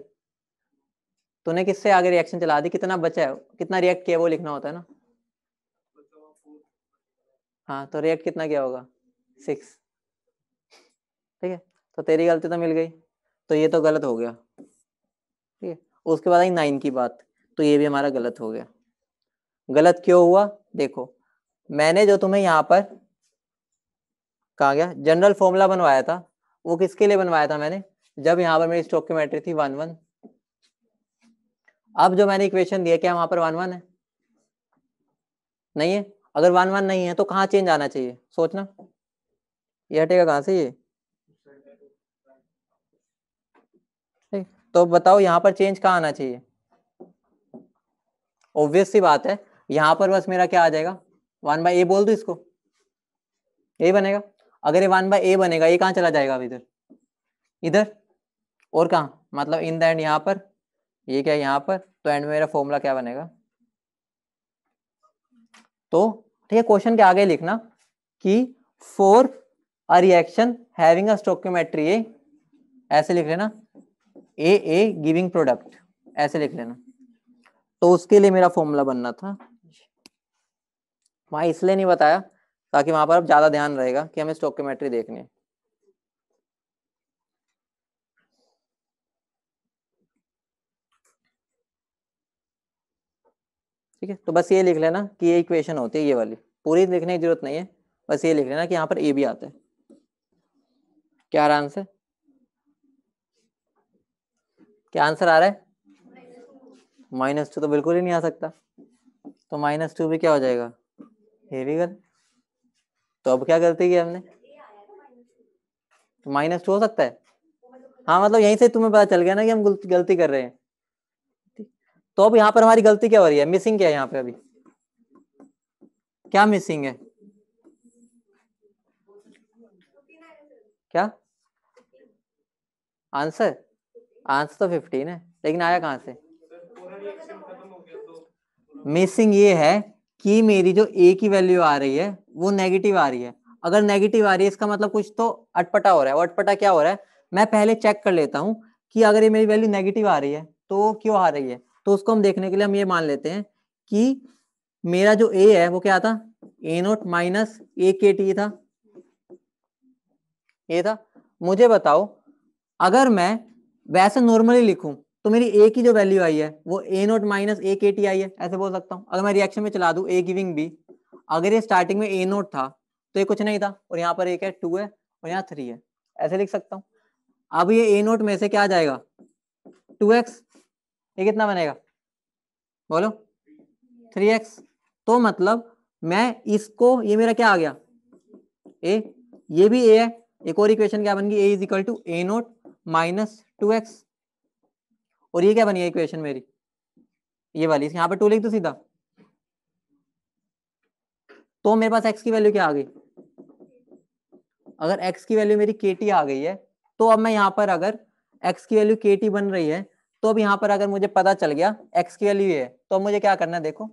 तूने किससे आगे रिएक्शन चला दी कितना बचा है कितना रिएक्ट किया वो लिखना होता है ना हाँ तो रिएक्ट कितना किया होगा सिक्स ठीक है तो तेरी गलती तो मिल गई तो ये तो गलत हो गया ठीक है उसके बाद आई नाइन की बात तो ये भी हमारा गलत हो गया गलत क्यों हुआ देखो मैंने जो तुम्हें यहाँ पर कहा गया जनरल फॉर्मूला बनवाया था वो किसके लिए बनवाया था मैंने जब यहाँ पर मेरी स्टोक्योमेट्री थी वन वन अब जो मैंने इक्वेशन दिया क्या वहां पर वन वन है नहीं है अगर वन वन नहीं है तो कहाँ चेंज आना चाहिए सोचना ये हटेगा कहाँ से ये तो बताओ यहाँ पर चेंज कहाँ आना चाहिए ऑब्वियस सी बात है यहाँ पर बस मेरा क्या आ जाएगा वन बाय ए बोल दो इसको ए बनेगा अगर ये वन बाय ए बनेगा ये कहाँ चला जाएगा अब इधर इधर और कहाँ मतलब इन द एंड यहाँ पर ये क्या यहाँ पर तो एंड में मेरा फॉर्मूला क्या बनेगा तो ठीक है क्वेश्चन के आगे लिखना कि for a reaction having a stoichiometry A ऐसे लिख लेना ए ए गिविंग प्रोडक्ट ऐसे लिख लेना तो उसके लिए मेरा फॉर्मूला बनना था वहां इसलिए नहीं बताया ताकि वहां पर अब ज्यादा ध्यान रहेगा कि हमें स्टोक्योमेट्री देखनी है ठीक है तो बस ये लिख लेना कि ये इक्वेशन होती है ये वाली पूरी लिखने की जरूरत नहीं है बस ये लिख लेना कि यहाँ पर ए भी आता है क्या आ रहा आंसर क्या आंसर आ रहा है माइनस टू तो बिल्कुल ही नहीं आ सकता तो माइनस टू भी क्या हो जाएगा ये भी गलत तो अब क्या गलती की हमने माइनस तो टू हो सकता है हाँ मतलब यहीं से तुम्हें पता चल गया ना कि हम गलती कर रहे हैं तो अब यहाँ पर हमारी गलती क्या हो रही है मिसिंग क्या है यहाँ पे अभी क्या मिसिंग है क्या आंसर आंसर तो फिफ्टीन है लेकिन आया कहाँ से मिसिंग ये है कि मेरी जो ए की वैल्यू आ रही है वो नेगेटिव आ रही है अगर नेगेटिव आ रही है इसका मतलब कुछ तो अटपटा हो रहा है अटपटा क्या हो रहा है मैं पहले चेक कर लेता हूँ कि अगर ये मेरी वैल्यू नेगेटिव आ रही है तो क्यों आ रही है तो उसको हम देखने के लिए हम ये मान लेते हैं कि मेरा जो ए है वो क्या था ए naught minus A k T था ये था मुझे बताओ अगर मैं वैसे नॉर्मली लिखूं तो मेरी ए की जो वैल्यू आई है वो ए naught minus A k t आई है ऐसे बोल सकता हूँ अगर मैं रिएक्शन में चला दूं ए गिविंग बी अगर ये स्टार्टिंग में ए नोट था तो ये कुछ नहीं था और यहाँ पर एक है टू है और यहाँ थ्री है ऐसे लिख सकता हूँ अब ये ए नोट में से क्या आ जाएगा टू एक्स ये कितना बनेगा बोलो थ्री एक्स तो मतलब मैं इसको ये मेरा क्या आ गया ए ये भी ए है एक और इक्वेशन क्या बन गई A is equal to A naught minus two x और ये क्या बनी है इक्वेशन मेरी ये वाली यहां पे टू लिख दो सीधा तो मेरे पास एक्स की वैल्यू क्या आ गई अगर एक्स की वैल्यू मेरी के टी आ गई है तो अब मैं यहां पर अगर एक्स की वैल्यू के टी बन रही है तो अब यहाँ पर अगर मुझे पता चल गया एक्स की वैल्यू ये है तो अब मुझे क्या करना है देखो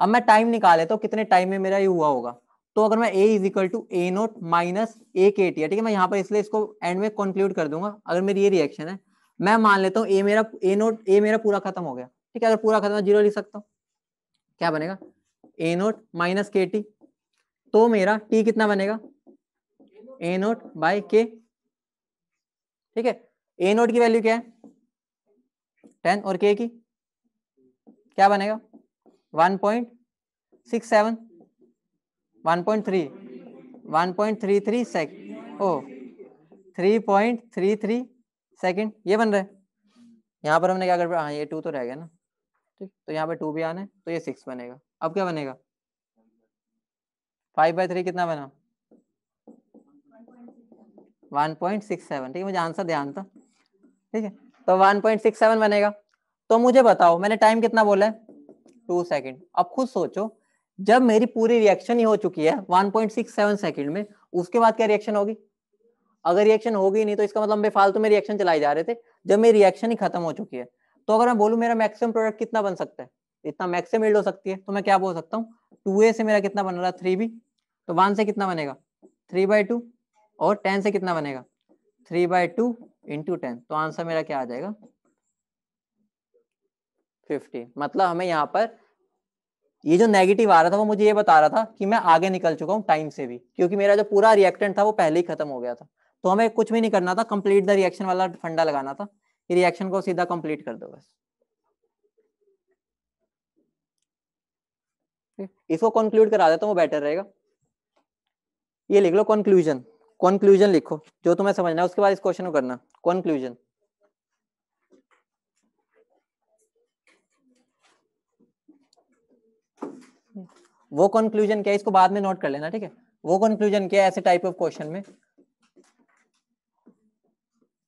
अब मैं टाइम निकाले तो कितने टाइम में मेरा ये हुआ होगा तो अगर मैं A is equal to A naught minus A k t है ठीक है मैं यहाँ पर इसलिए इसको एंड में कंक्लूड कर दूंगा अगर मेरी ये रिएक्शन है मैं मान लेता हूँ ए मेरा ए नोट ए मेरा पूरा खत्म हो गया ठीक है अगर पूरा खत्म जीरो तो लिख सकता हूँ क्या बनेगा ए नोट माइनस के टी तो मेरा टी कितना बनेगा ए नोट बाई के ठीक है ए नोट की वैल्यू क्या है टेन और के की क्या बनेगा one point six seven one point three one point three three sec oh three point three three second ये बन रहा है यहाँ पर हमने क्या कर हाँ ये टू तो रह गया ना ठीक तो यहाँ पे टू भी आना है तो ये सिक्स बनेगा अब क्या बनेगा फाइव बाई थ्री कितना बना वन पॉइंट सिक्स सेवन ठीक है मुझे आंसर ध्यान था ठीक है तो 1.67 बनेगा तो मुझे बताओ मैंने टाइम कितना बोला है टू सेकेंड अब खुद सोचो जब मेरी पूरी रिएक्शन ही हो चुकी है 1.67 सेकंड में उसके बाद क्या रिएक्शन होगी अगर रिएक्शन होगी नहीं तो इसका मतलब बेफालतू में रिएक्शन चलाए जा रहे थे जब मेरी रिएक्शन ही खत्म हो चुकी है तो अगर मैं बोलूँ मेरा मैक्सिमम प्रोडक्ट कितना बन सकता है इतना मैक्सिम हो सकती है तो मैं क्या बोल सकता हूँ टू से मेरा कितना बन रहा है थ्री तो वन से कितना बनेगा थ्री बाय और टेन से कितना बनेगा थ्री बाई इंटू टेन तो आंसर मेरा क्या आ जाएगा फिफ्टी मतलब हमें यहाँ पर ये जो नेगेटिव आ रहा था वो मुझे ये बता रहा था कि मैं आगे निकल चुका हूँ टाइम से भी क्योंकि मेरा जो पूरा रिएक्टेंट था वो पहले ही खत्म हो गया था तो हमें कुछ भी नहीं करना था कंप्लीट द रिएक्शन वाला फंडा लगाना था कि रिएक्शन को सीधा कंप्लीट कर दो बस इसको कंक्लूड करा देता हूँ वो बेटर रहेगा ये लिख लो कंक्लूजन कंक्लूजन लिखो जो तुम्हें समझना है उसके बाद इस क्वेश्चन को करना कंक्लूजन वो कंक्लूजन क्या है इसको बाद में नोट कर लेना ठीक है वो कंक्लूजन क्या है ऐसे टाइप ऑफ क्वेश्चन में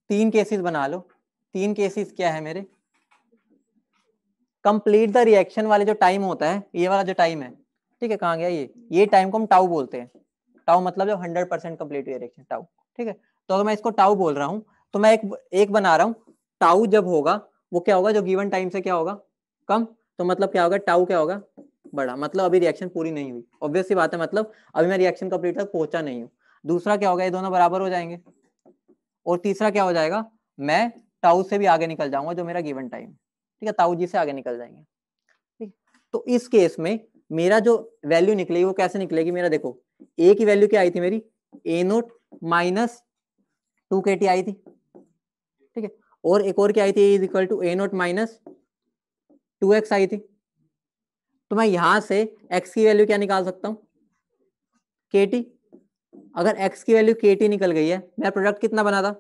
तीन केसेस बना लो तीन केसेस क्या है मेरे कंप्लीट द रिएक्शन वाले जो टाइम होता है ये वाला जो टाइम है ठीक है कहाँ गया ये ये टाइम को हम टाउ बोलते हैं टाउ मतलब जब हंड्रेड परसेंट कम्प्लीट हुई रिएक्शन टाउ ठीक है तो अगर मैं इसको टाउ बोल रहा हूँ तो मैं एक एक बना रहा हूँ टाउ जब होगा वो क्या होगा जो गिवन टाइम से क्या होगा कम तो मतलब क्या होगा टाउ क्या होगा बड़ा मतलब अभी रिएक्शन पूरी नहीं हुई ऑब्वियस बात है मतलब अभी मैं रिएक्शन कम्प्लीट तक पहुंचा नहीं हूँ दूसरा क्या होगा ये दोनों बराबर हो जाएंगे और तीसरा क्या हो जाएगा मैं टाउ से भी आगे निकल जाऊंगा जो मेरा गिवन टाइम ठीक है ताऊ जी से आगे निकल जाएंगे ठीक तो इस केस में मेरा जो वैल्यू निकलेगी वो कैसे निकलेगी मेरा देखो ए की वैल्यू क्या आई थी मेरी ए नोट माइनस टू के टी आई थी ठीक है और एक और क्या आई थी equal to A naught minus two x आई थी तो मैं यहां से एक्स की वैल्यू क्या निकाल सकता हूं के टी अगर एक्स की वैल्यू के टी निकल गई है मेरा प्रोडक्ट कितना बना था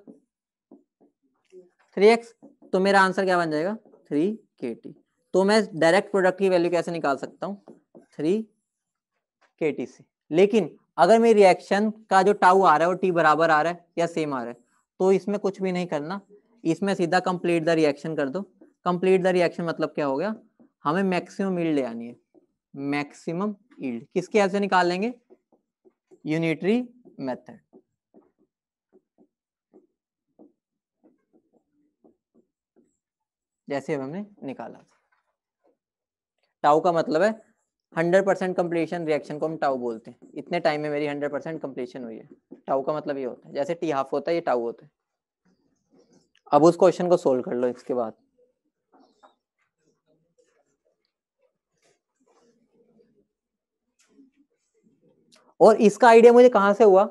थ्री एक्स तो मेरा आंसर क्या बन जाएगा थ्री के टी तो मैं डायरेक्ट प्रोडक्ट की वैल्यू कैसे निकाल सकता हूँ थ्री के टी से लेकिन अगर मेरी रिएक्शन का जो टाउ आ रहा है वो टी बराबर आ रहा है या सेम आ रहा है तो इसमें कुछ भी नहीं करना इसमें सीधा कंप्लीट द रिएक्शन कर दो कंप्लीट द रिएक्शन मतलब क्या हो गया हमें मैक्सिमम ईल्ड ले आनी है मैक्सिमम ईल्ड किसके ऐसे निकाल लेंगे यूनिटरी मेथड जैसे अब हमने निकाला टाउ का मतलब है हंड्रेड परसेंट कम्प्लीशन रिएक्शन को हम टाउ बोलते हैं इतने टाइम में मेरी हंड्रेड परसेंट कम्प्लीशन हुई है टाउ का मतलब ये होता है जैसे टी हाफ होता है ये टाउ होता है अब उस क्वेश्चन को सोल्व कर लो इसके बाद और इसका आइडिया मुझे कहां से हुआ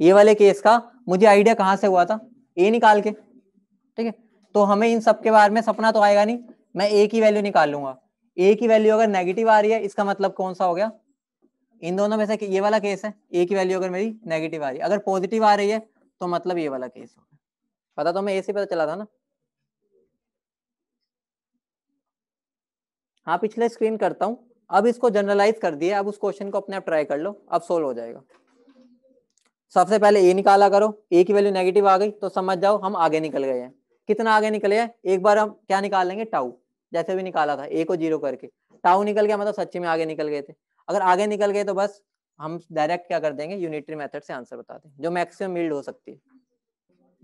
ये वाले केस का मुझे आइडिया कहां से हुआ था ए निकाल के ठीक है तो हमें इन सब के बारे में सपना तो आएगा नहीं मैं ए की वैल्यू निकाल लूंगा ए की वैल्यू अगर नेगेटिव आ रही है इसका मतलब कौन सा हो गया इन दोनों में से ये वाला केस है ए की वैल्यू अगर मेरी नेगेटिव आ रही है अगर पॉजिटिव आ रही है तो मतलब ये वाला केस होगा पता तो मैं ए से पता चला था ना हाँ पिछले स्क्रीन करता हूँ अब इसको जनरलाइज कर दिए अब उस क्वेश्चन को अपने आप ट्राई कर लो अब सोल्व हो जाएगा सबसे पहले ए निकाला करो ए की वैल्यू नेगेटिव आ गई तो समझ जाओ हम आगे निकल गए हैं कितना आगे निकले हैं एक बार हम क्या निकाल लेंगे टाउ जैसे भी निकाला था ए को जीरो करके टाउ निकल गया मतलब सच्ची में आगे निकल गए थे अगर आगे निकल गए तो बस हम डायरेक्ट क्या कर देंगे यूनिटरी मेथड से आंसर बता दें जो मैक्सिमम मिल्ड हो सकती है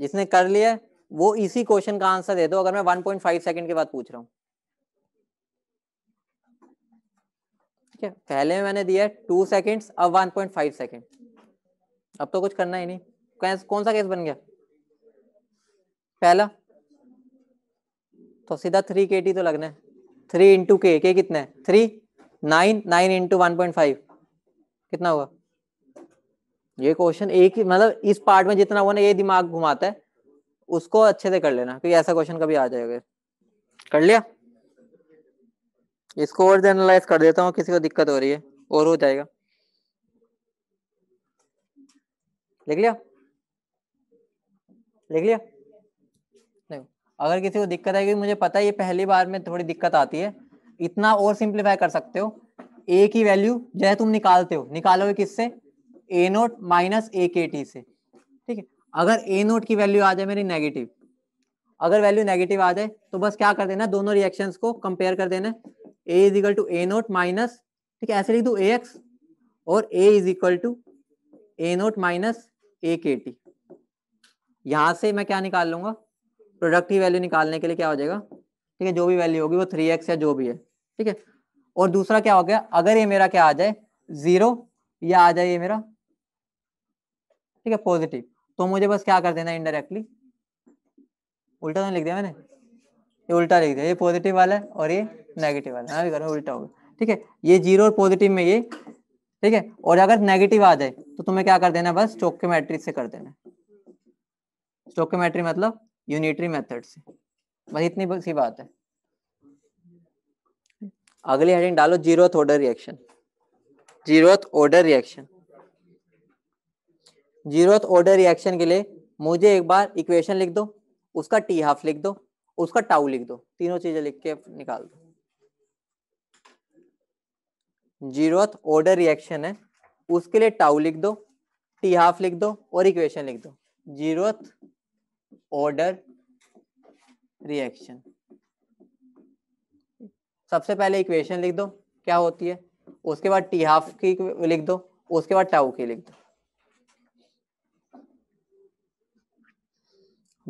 जिसने कर लिया वो इसी क्वेश्चन का आंसर दे दो अगर मैं 1.5 पॉइंट सेकंड के बाद पूछ रहा हूँ ठीक है पहले में मैंने दिया टू सेकेंड्स अब 1.5 पॉइंट सेकेंड अब तो कुछ करना ही नहीं कौन सा केस बन गया पहला तो सीधा थ्री के टी तो लगना है थ्री इंटू के के कितना है three nine nine into one point five कितना हुआ ये क्वेश्चन एक ही मतलब इस पार्ट में जितना हुआ ना ये दिमाग घुमाता है उसको अच्छे से कर लेना क्योंकि ऐसा क्वेश्चन कभी आ जाएगा कर लिया इसको और एनालाइज कर देता हूँ किसी को दिक्कत हो रही है और हो जाएगा लिख लिया लिख लिया अगर किसी को दिक्कत आएगी मुझे पता है ये पहली बार में थोड़ी दिक्कत आती है इतना और सिंप्लीफाई कर सकते हो ए की वैल्यू जैसे तुम निकालते हो निकालोगे किससे ए naught minus A k T से ठीक है अगर ए नोट की वैल्यू आ जाए मेरी नेगेटिव अगर वैल्यू नेगेटिव आ जाए तो बस क्या कर देना दोनों रिएक्शन को कंपेयर कर देना A is equal to A naught minus ठीक है ऐसे लिख दू ए एक्स और A is equal to A naught minus A k t यहां से मैं क्या निकाल लूंगा प्रोडक्ट की वैल्यू निकालने के लिए क्या हो जाएगा ठीक है जो भी वैल्यू होगी वो थ्री एक्स या जो भी है ठीक है और दूसरा क्या हो गया अगर ये मेरा क्या आ जाए जीरो या आ जाए ये मेरा ठीक है पॉजिटिव तो मुझे बस क्या कर देना इनडायरेक्टली उल्टा तो नहीं लिख दिया मैंने ये उल्टा लिख दिया ये पॉजिटिव वाला है और ये नेगेटिव वाला है ना उल्टा होगा ठीक है ये जीरो और पॉजिटिव में ये ठीक है और अगर नेगेटिव आ जाए तो तुम्हें क्या कर देना बस स्टोक्योमेट्री से कर देना स्टोक्योमेट्री मतलब यूनिटरी मेथड से बस इतनी सी बात है अगली हेडिंग डालो zeroth order reaction zeroth order reaction zeroth order reaction के लिए मुझे एक बार इक्वेशन लिख दो उसका टी हाफ लिख दो उसका टाउ लिख दो तीनों चीजें लिख के निकाल दो जीरोथ ऑर्डर रिएक्शन है उसके लिए टाउ लिख दो टी हाफ लिख दो और इक्वेशन लिख दो जीरोथ ऑर्डर रिएक्शन सबसे पहले इक्वेशन लिख दो क्या होती है उसके बाद टी हाफ की लिख दो उसके बाद टाउ की लिख दो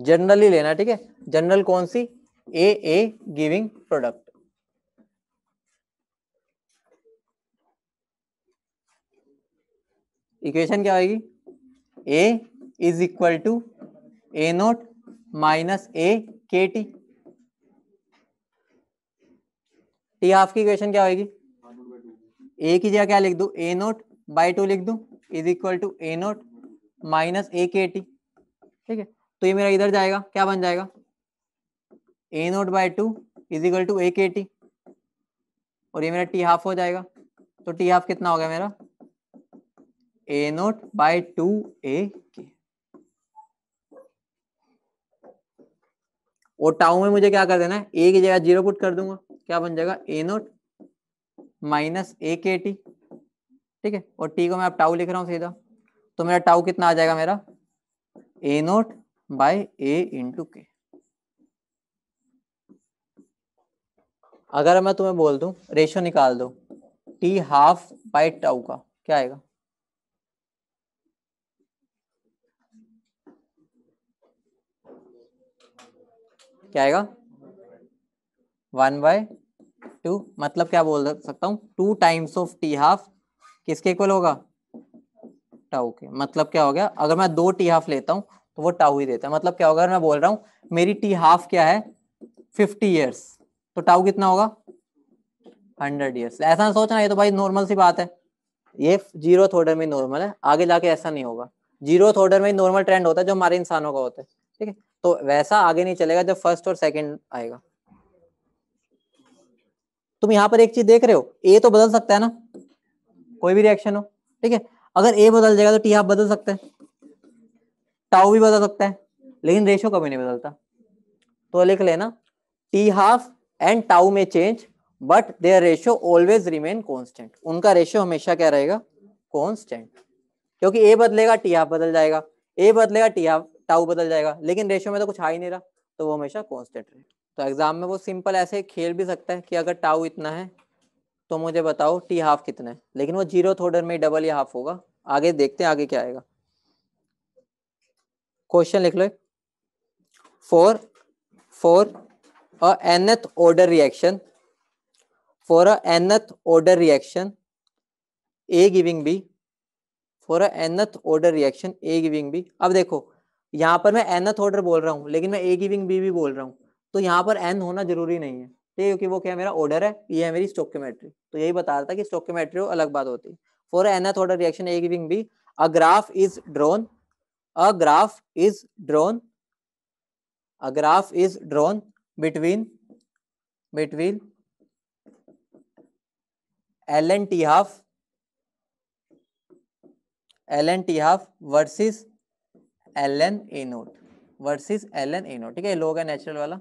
जनरली लेना ठीक है जनरल कौन सी A A giving product equation क्या होगी A is equal to A naught minus A k t t half की इक्वेशन क्या होगी ए की जगह क्या लिख दू ए नोट बाई टू लिख दू is equal to A naught minus A k T ठीक है तो ये मेरा इधर जाएगा क्या बन जाएगा A naught by two is equal to A k t और ये मेरा टी हाफ हो जाएगा तो टी हाफ कितना हो गया मेरा A naught by two A k और टाउ में मुझे क्या कर देना है ए की जगह जीरो पुट कर दूंगा क्या बन जाएगा A naught minus A k T ठीक है और टी को मैं अब टाउ लिख रहा हूँ सीधा तो मेरा टाउ कितना आ जाएगा मेरा A naught by A into के अगर मैं तुम्हें बोल दू रेशो निकाल दो टी हाफ बाय टाउ का क्या आएगा क्या आएगा वन बाय टू मतलब क्या बोल सकता हूँ two times of t half किसके इक्वल होगा टाउ के मतलब क्या हो गया अगर मैं दो टी हाफ लेता हूँ तो वो टाउ ही देता है मतलब क्या होगा अगर मैं बोल रहा हूँ मेरी टी हाफ क्या है फिफ्टी ईयर्स तो टाउ कितना होगा हंड्रेड ईयर्स ऐसा ना सोचना ये तो भाई नॉर्मल सी बात है ये जीरो ऑर्डर में नॉर्मल है आगे जाके ऐसा नहीं होगा जीरो ऑर्डर में नॉर्मल ट्रेंड होता है जो हमारे इंसानों का होता है ठीक है तो वैसा आगे नहीं चलेगा जब फर्स्ट और सेकंड आएगा तुम यहां पर एक चीज देख रहे हो ए तो बदल सकता है ना कोई भी रिएक्शन हो ठीक है अगर ए बदल जाएगा तो टी हाफ बदल सकते हैं टाउ भी बदल सकता है लेकिन रेशो कभी नहीं बदलता तो लिख लेना टी हाफ एंड टाउ में change but their ratio always remain constant उनका रेशो हमेशा क्या रहेगा कॉन्स्टेंट क्योंकि ए बदलेगा टी हाफ बदल जाएगा ए बदलेगा टी हाफ टाउ बदल जाएगा लेकिन रेशियो में तो कुछ हाई नहीं रहा तो वो हमेशा कॉन्स्टेंट रहे तो एग्जाम में वो सिंपल ऐसे खेल भी सकता है कि अगर टाउ इतना है तो मुझे बताओ टी हाफ कितना है लेकिन वो जीरो ऑर्डर में डबल या हाफ होगा आगे देखते हैं आगे क्या आएगा क्वेश्चन लिख लो four four a nth order reaction for a nth order reaction a giving b for a nth order reaction a giving b अब देखो यहाँ पर मैं एनथ ऑर्डर बोल रहा हूँ लेकिन मैं ए की विंग बी भी बोल रहा हूँ तो यहाँ पर एन होना जरूरी नहीं है ठीक है क्योंकि वो क्या मेरा ऑर्डर है ये है मेरी स्टोक्योमेट्री तो यही बता रहा था कि स्टोक्योमेट्री अलग बात होती है for nth order reaction A giving B a graph is drawn a graph is drawn a graph is drawn between between l n t half l n t half versus l n A naught versus l n A naught ठीक है log है natural वाला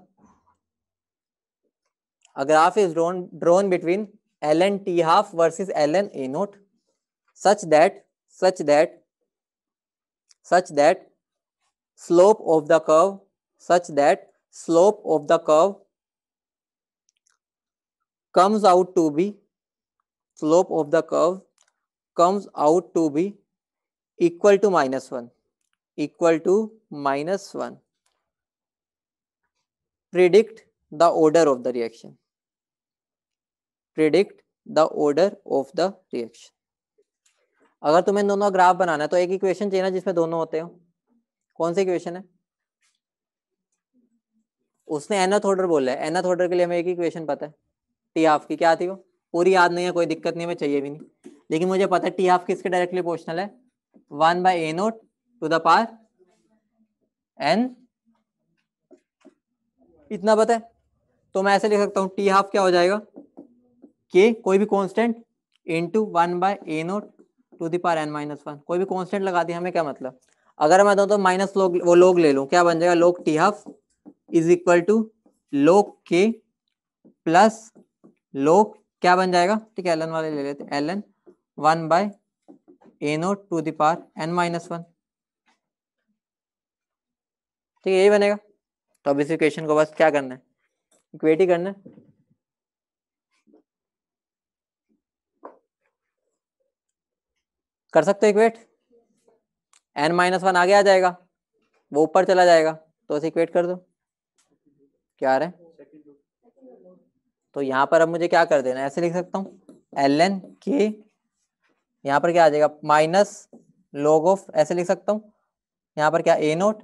a graph is drawn drawn between l n t half versus l n A naught such that such that such that slope of the curve such that slope of the curve comes out to be slope of the curve comes out to be equal to minus one equal to minus 1. Predict the order of the reaction. Predict the order of the reaction. अगर तुम्हें दोनों graph बनाना है तो एक equation चाहिए ना जिसमें दोनों होते हो कौन सी इक्वेशन है उसने एनथ ऑर्डर बोला है एनथ ऑर्डर के लिए हमें एक इक्वेशन पता है टी हाफ की क्या थी वो पूरी याद नहीं है कोई दिक्कत नहीं हमें चाहिए भी नहीं लेकिन मुझे पता है टी हाफ किसके डायरेक्टली पोर्शनल है one by A naught to the power n इतना पता है तो मैं ऐसे लिख सकता हूं टी हाफ क्या हो जाएगा के कोई भी constant to one by A naught to the power n minus one कोई भी कांस्टेंट लगा दिया हमें क्या मतलब अगर मैं दो तो माइनस लोग वो लोग ले लू क्या बन जाएगा log t half is equal to log k plus लोग क्या बन जाएगा ठीक है एल वाले ले लेते l n one by A naught to the power n minus one ठीक तो है यही बनेगा तो अब इसी क्वेश्चन को बस क्या करना है इक्वेट ही करना है कर सकते हो इक्वेट एन माइनस वन आगे आ जाएगा वो ऊपर चला जाएगा तो उसे इक्वेट कर दो क्या रहे है तो यहाँ पर अब मुझे क्या कर देना ऐसे लिख सकता हूँ एल एन के यहाँ पर क्या आ जाएगा माइनस लॉग ऑफ ऐसे लिख सकता हूँ यहाँ पर क्या ए नोट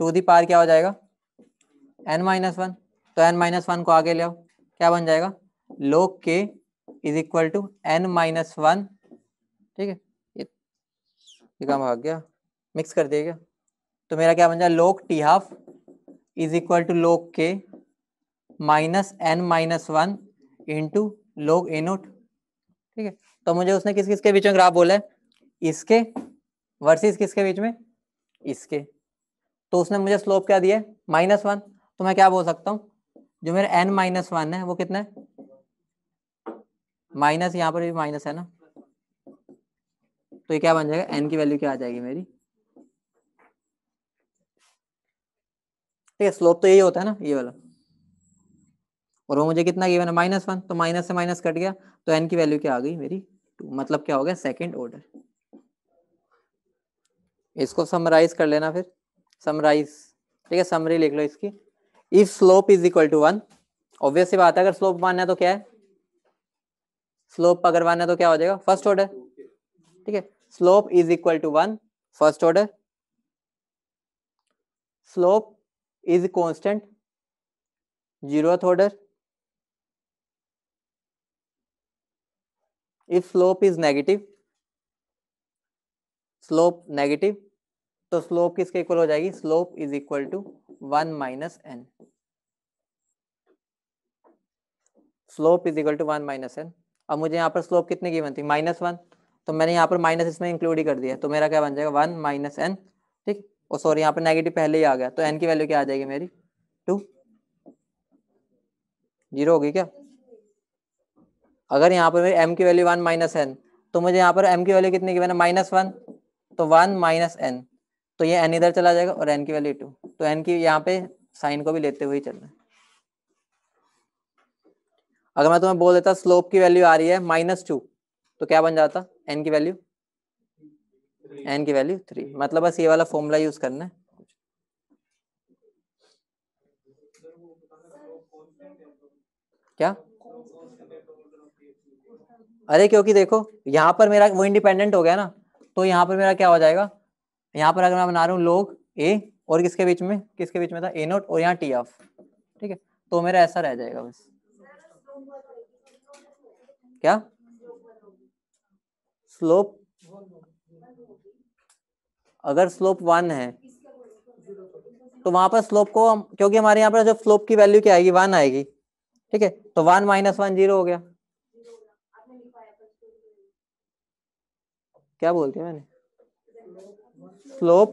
टू दी पार क्या हो जाएगा एन माइनस वन तो एन माइनस वन को आगे ले आओ क्या बन जाएगा log k is equal to N minus one ठीक है ये ये काम भाग गया मिक्स कर दिया तो मेरा क्या बन जाएगा log t half is equal to log k minus N minus one into log naught ठीक है तो मुझे उसने किस किसके बीच में ग्राफ बोला है इसके वर्सेस किसके बीच में इसके तो उसने मुझे स्लोप क्या दिया माइनस वन तो मैं क्या बोल सकता हूँ जो मेरा एन माइनस वन है वो कितना है माइनस यहाँ पर भी माइनस है ना तो ये क्या बन जाएगा एन की वैल्यू क्या आ जाएगी मेरी ठीक है स्लोप तो यही होता है ना ये वाला और वो मुझे कितना गिवन है माइनस वन तो माइनस से माइनस कट गया तो एन की वैल्यू क्या आ गई मेरी टू मतलब क्या हो गया सेकेंड ऑर्डर इसको समराइज कर लेना फिर समराइज ठीक है समरी लिख लो इसकी if slope is equal to one obvious बात है अगर स्लोप मानना है तो क्या है स्लोप अगर मानना है तो क्या हो जाएगा फर्स्ट ऑर्डर ठीक है slope is equal to one first order slope is constant zeroth order if slope is negative slope negative तो स्लोप किसके इक्वल हो जाएगी slope is equal to one minus n slope is equal to one minus n अब मुझे यहाँ पर slope कितनी की बनती माइनस वन तो मैंने यहाँ पर माइनस इसमें इंक्लूड ही कर दिया तो मेरा क्या बन जाएगा वन माइनस एन ठीक और सॉरी यहाँ पर नेगेटिव पहले ही आ गया तो एन की वैल्यू क्या आ जाएगी मेरी टू जीरो होगी क्या अगर यहाँ पर मेरी एम की वैल्यू वन माइनस एन तो मुझे यहाँ पर एम की वैल्यू कितने की बना माइनस वन तो वन माइनस एन तो ये एन इधर चला जाएगा और एन की वैल्यू टू तो एन की यहाँ पे साइन को भी लेते हुए चलना है अगर मैं तुम्हें बोल देता स्लोप की वैल्यू आ रही है माइनस टू तो क्या बन जाता एन की वैल्यू एन की वैल्यू थ्री मतलब बस ये वाला फॉर्मूला यूज करना है क्या अरे क्योंकि देखो यहां पर मेरा वो इंडिपेंडेंट हो गया ना तो यहां पर मेरा क्या हो जाएगा यहाँ पर अगर मैं बना रहा हूँ लोग ए और किसके बीच में किसके बीच में था ए नोट और यहाँ टी ऑफ ठीक है तो मेरा ऐसा रह जाएगा बस क्या स्लोप अगर स्लोप वन है तो वहां पर स्लोप को हम क्योंकि हमारे यहाँ पर जब स्लोप की वैल्यू क्या आएगी वन आएगी ठीक है तो वन माइनस वन जीरो हो गया क्या बोलती है मैंने स्लोप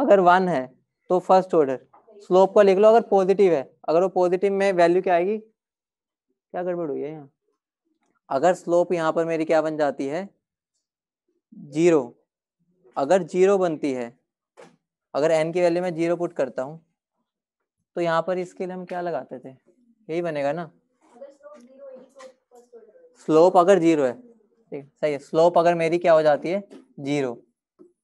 अगर वन है तो फर्स्ट ऑर्डर स्लोप का लिख लो अगर पॉजिटिव है अगर वो पॉजिटिव में वैल्यू क्या आएगी क्या गड़बड़ हुई है यहाँ अगर स्लोप यहाँ पर मेरी क्या बन जाती है जीरो अगर जीरो बनती है अगर एन की वैल्यू में जीरो पुट करता हूँ तो यहाँ पर इसके लिए हम क्या लगाते थे यही बनेगा ना स्लोप अगर जीरो है ठीक सही है स्लोप अगर मेरी क्या हो जाती है जीरो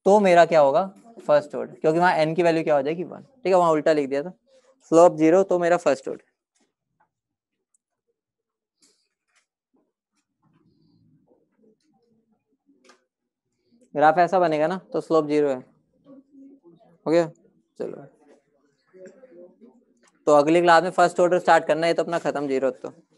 तो मेरा क्या होगा फर्स्ट ऑर्डर क्योंकि वहां एन की वैल्यू क्या हो जाएगी वन ठीक है वहां उल्टा लिख दिया था स्लोप जीरो तो मेरा फर्स्ट ऑर्डर ग्राफ ऐसा बनेगा ना तो स्लोप जीरो है ओके चलो तो अगली क्लास में फर्स्ट ऑर्डर स्टार्ट करना है तो अपना खत्म जीरो तो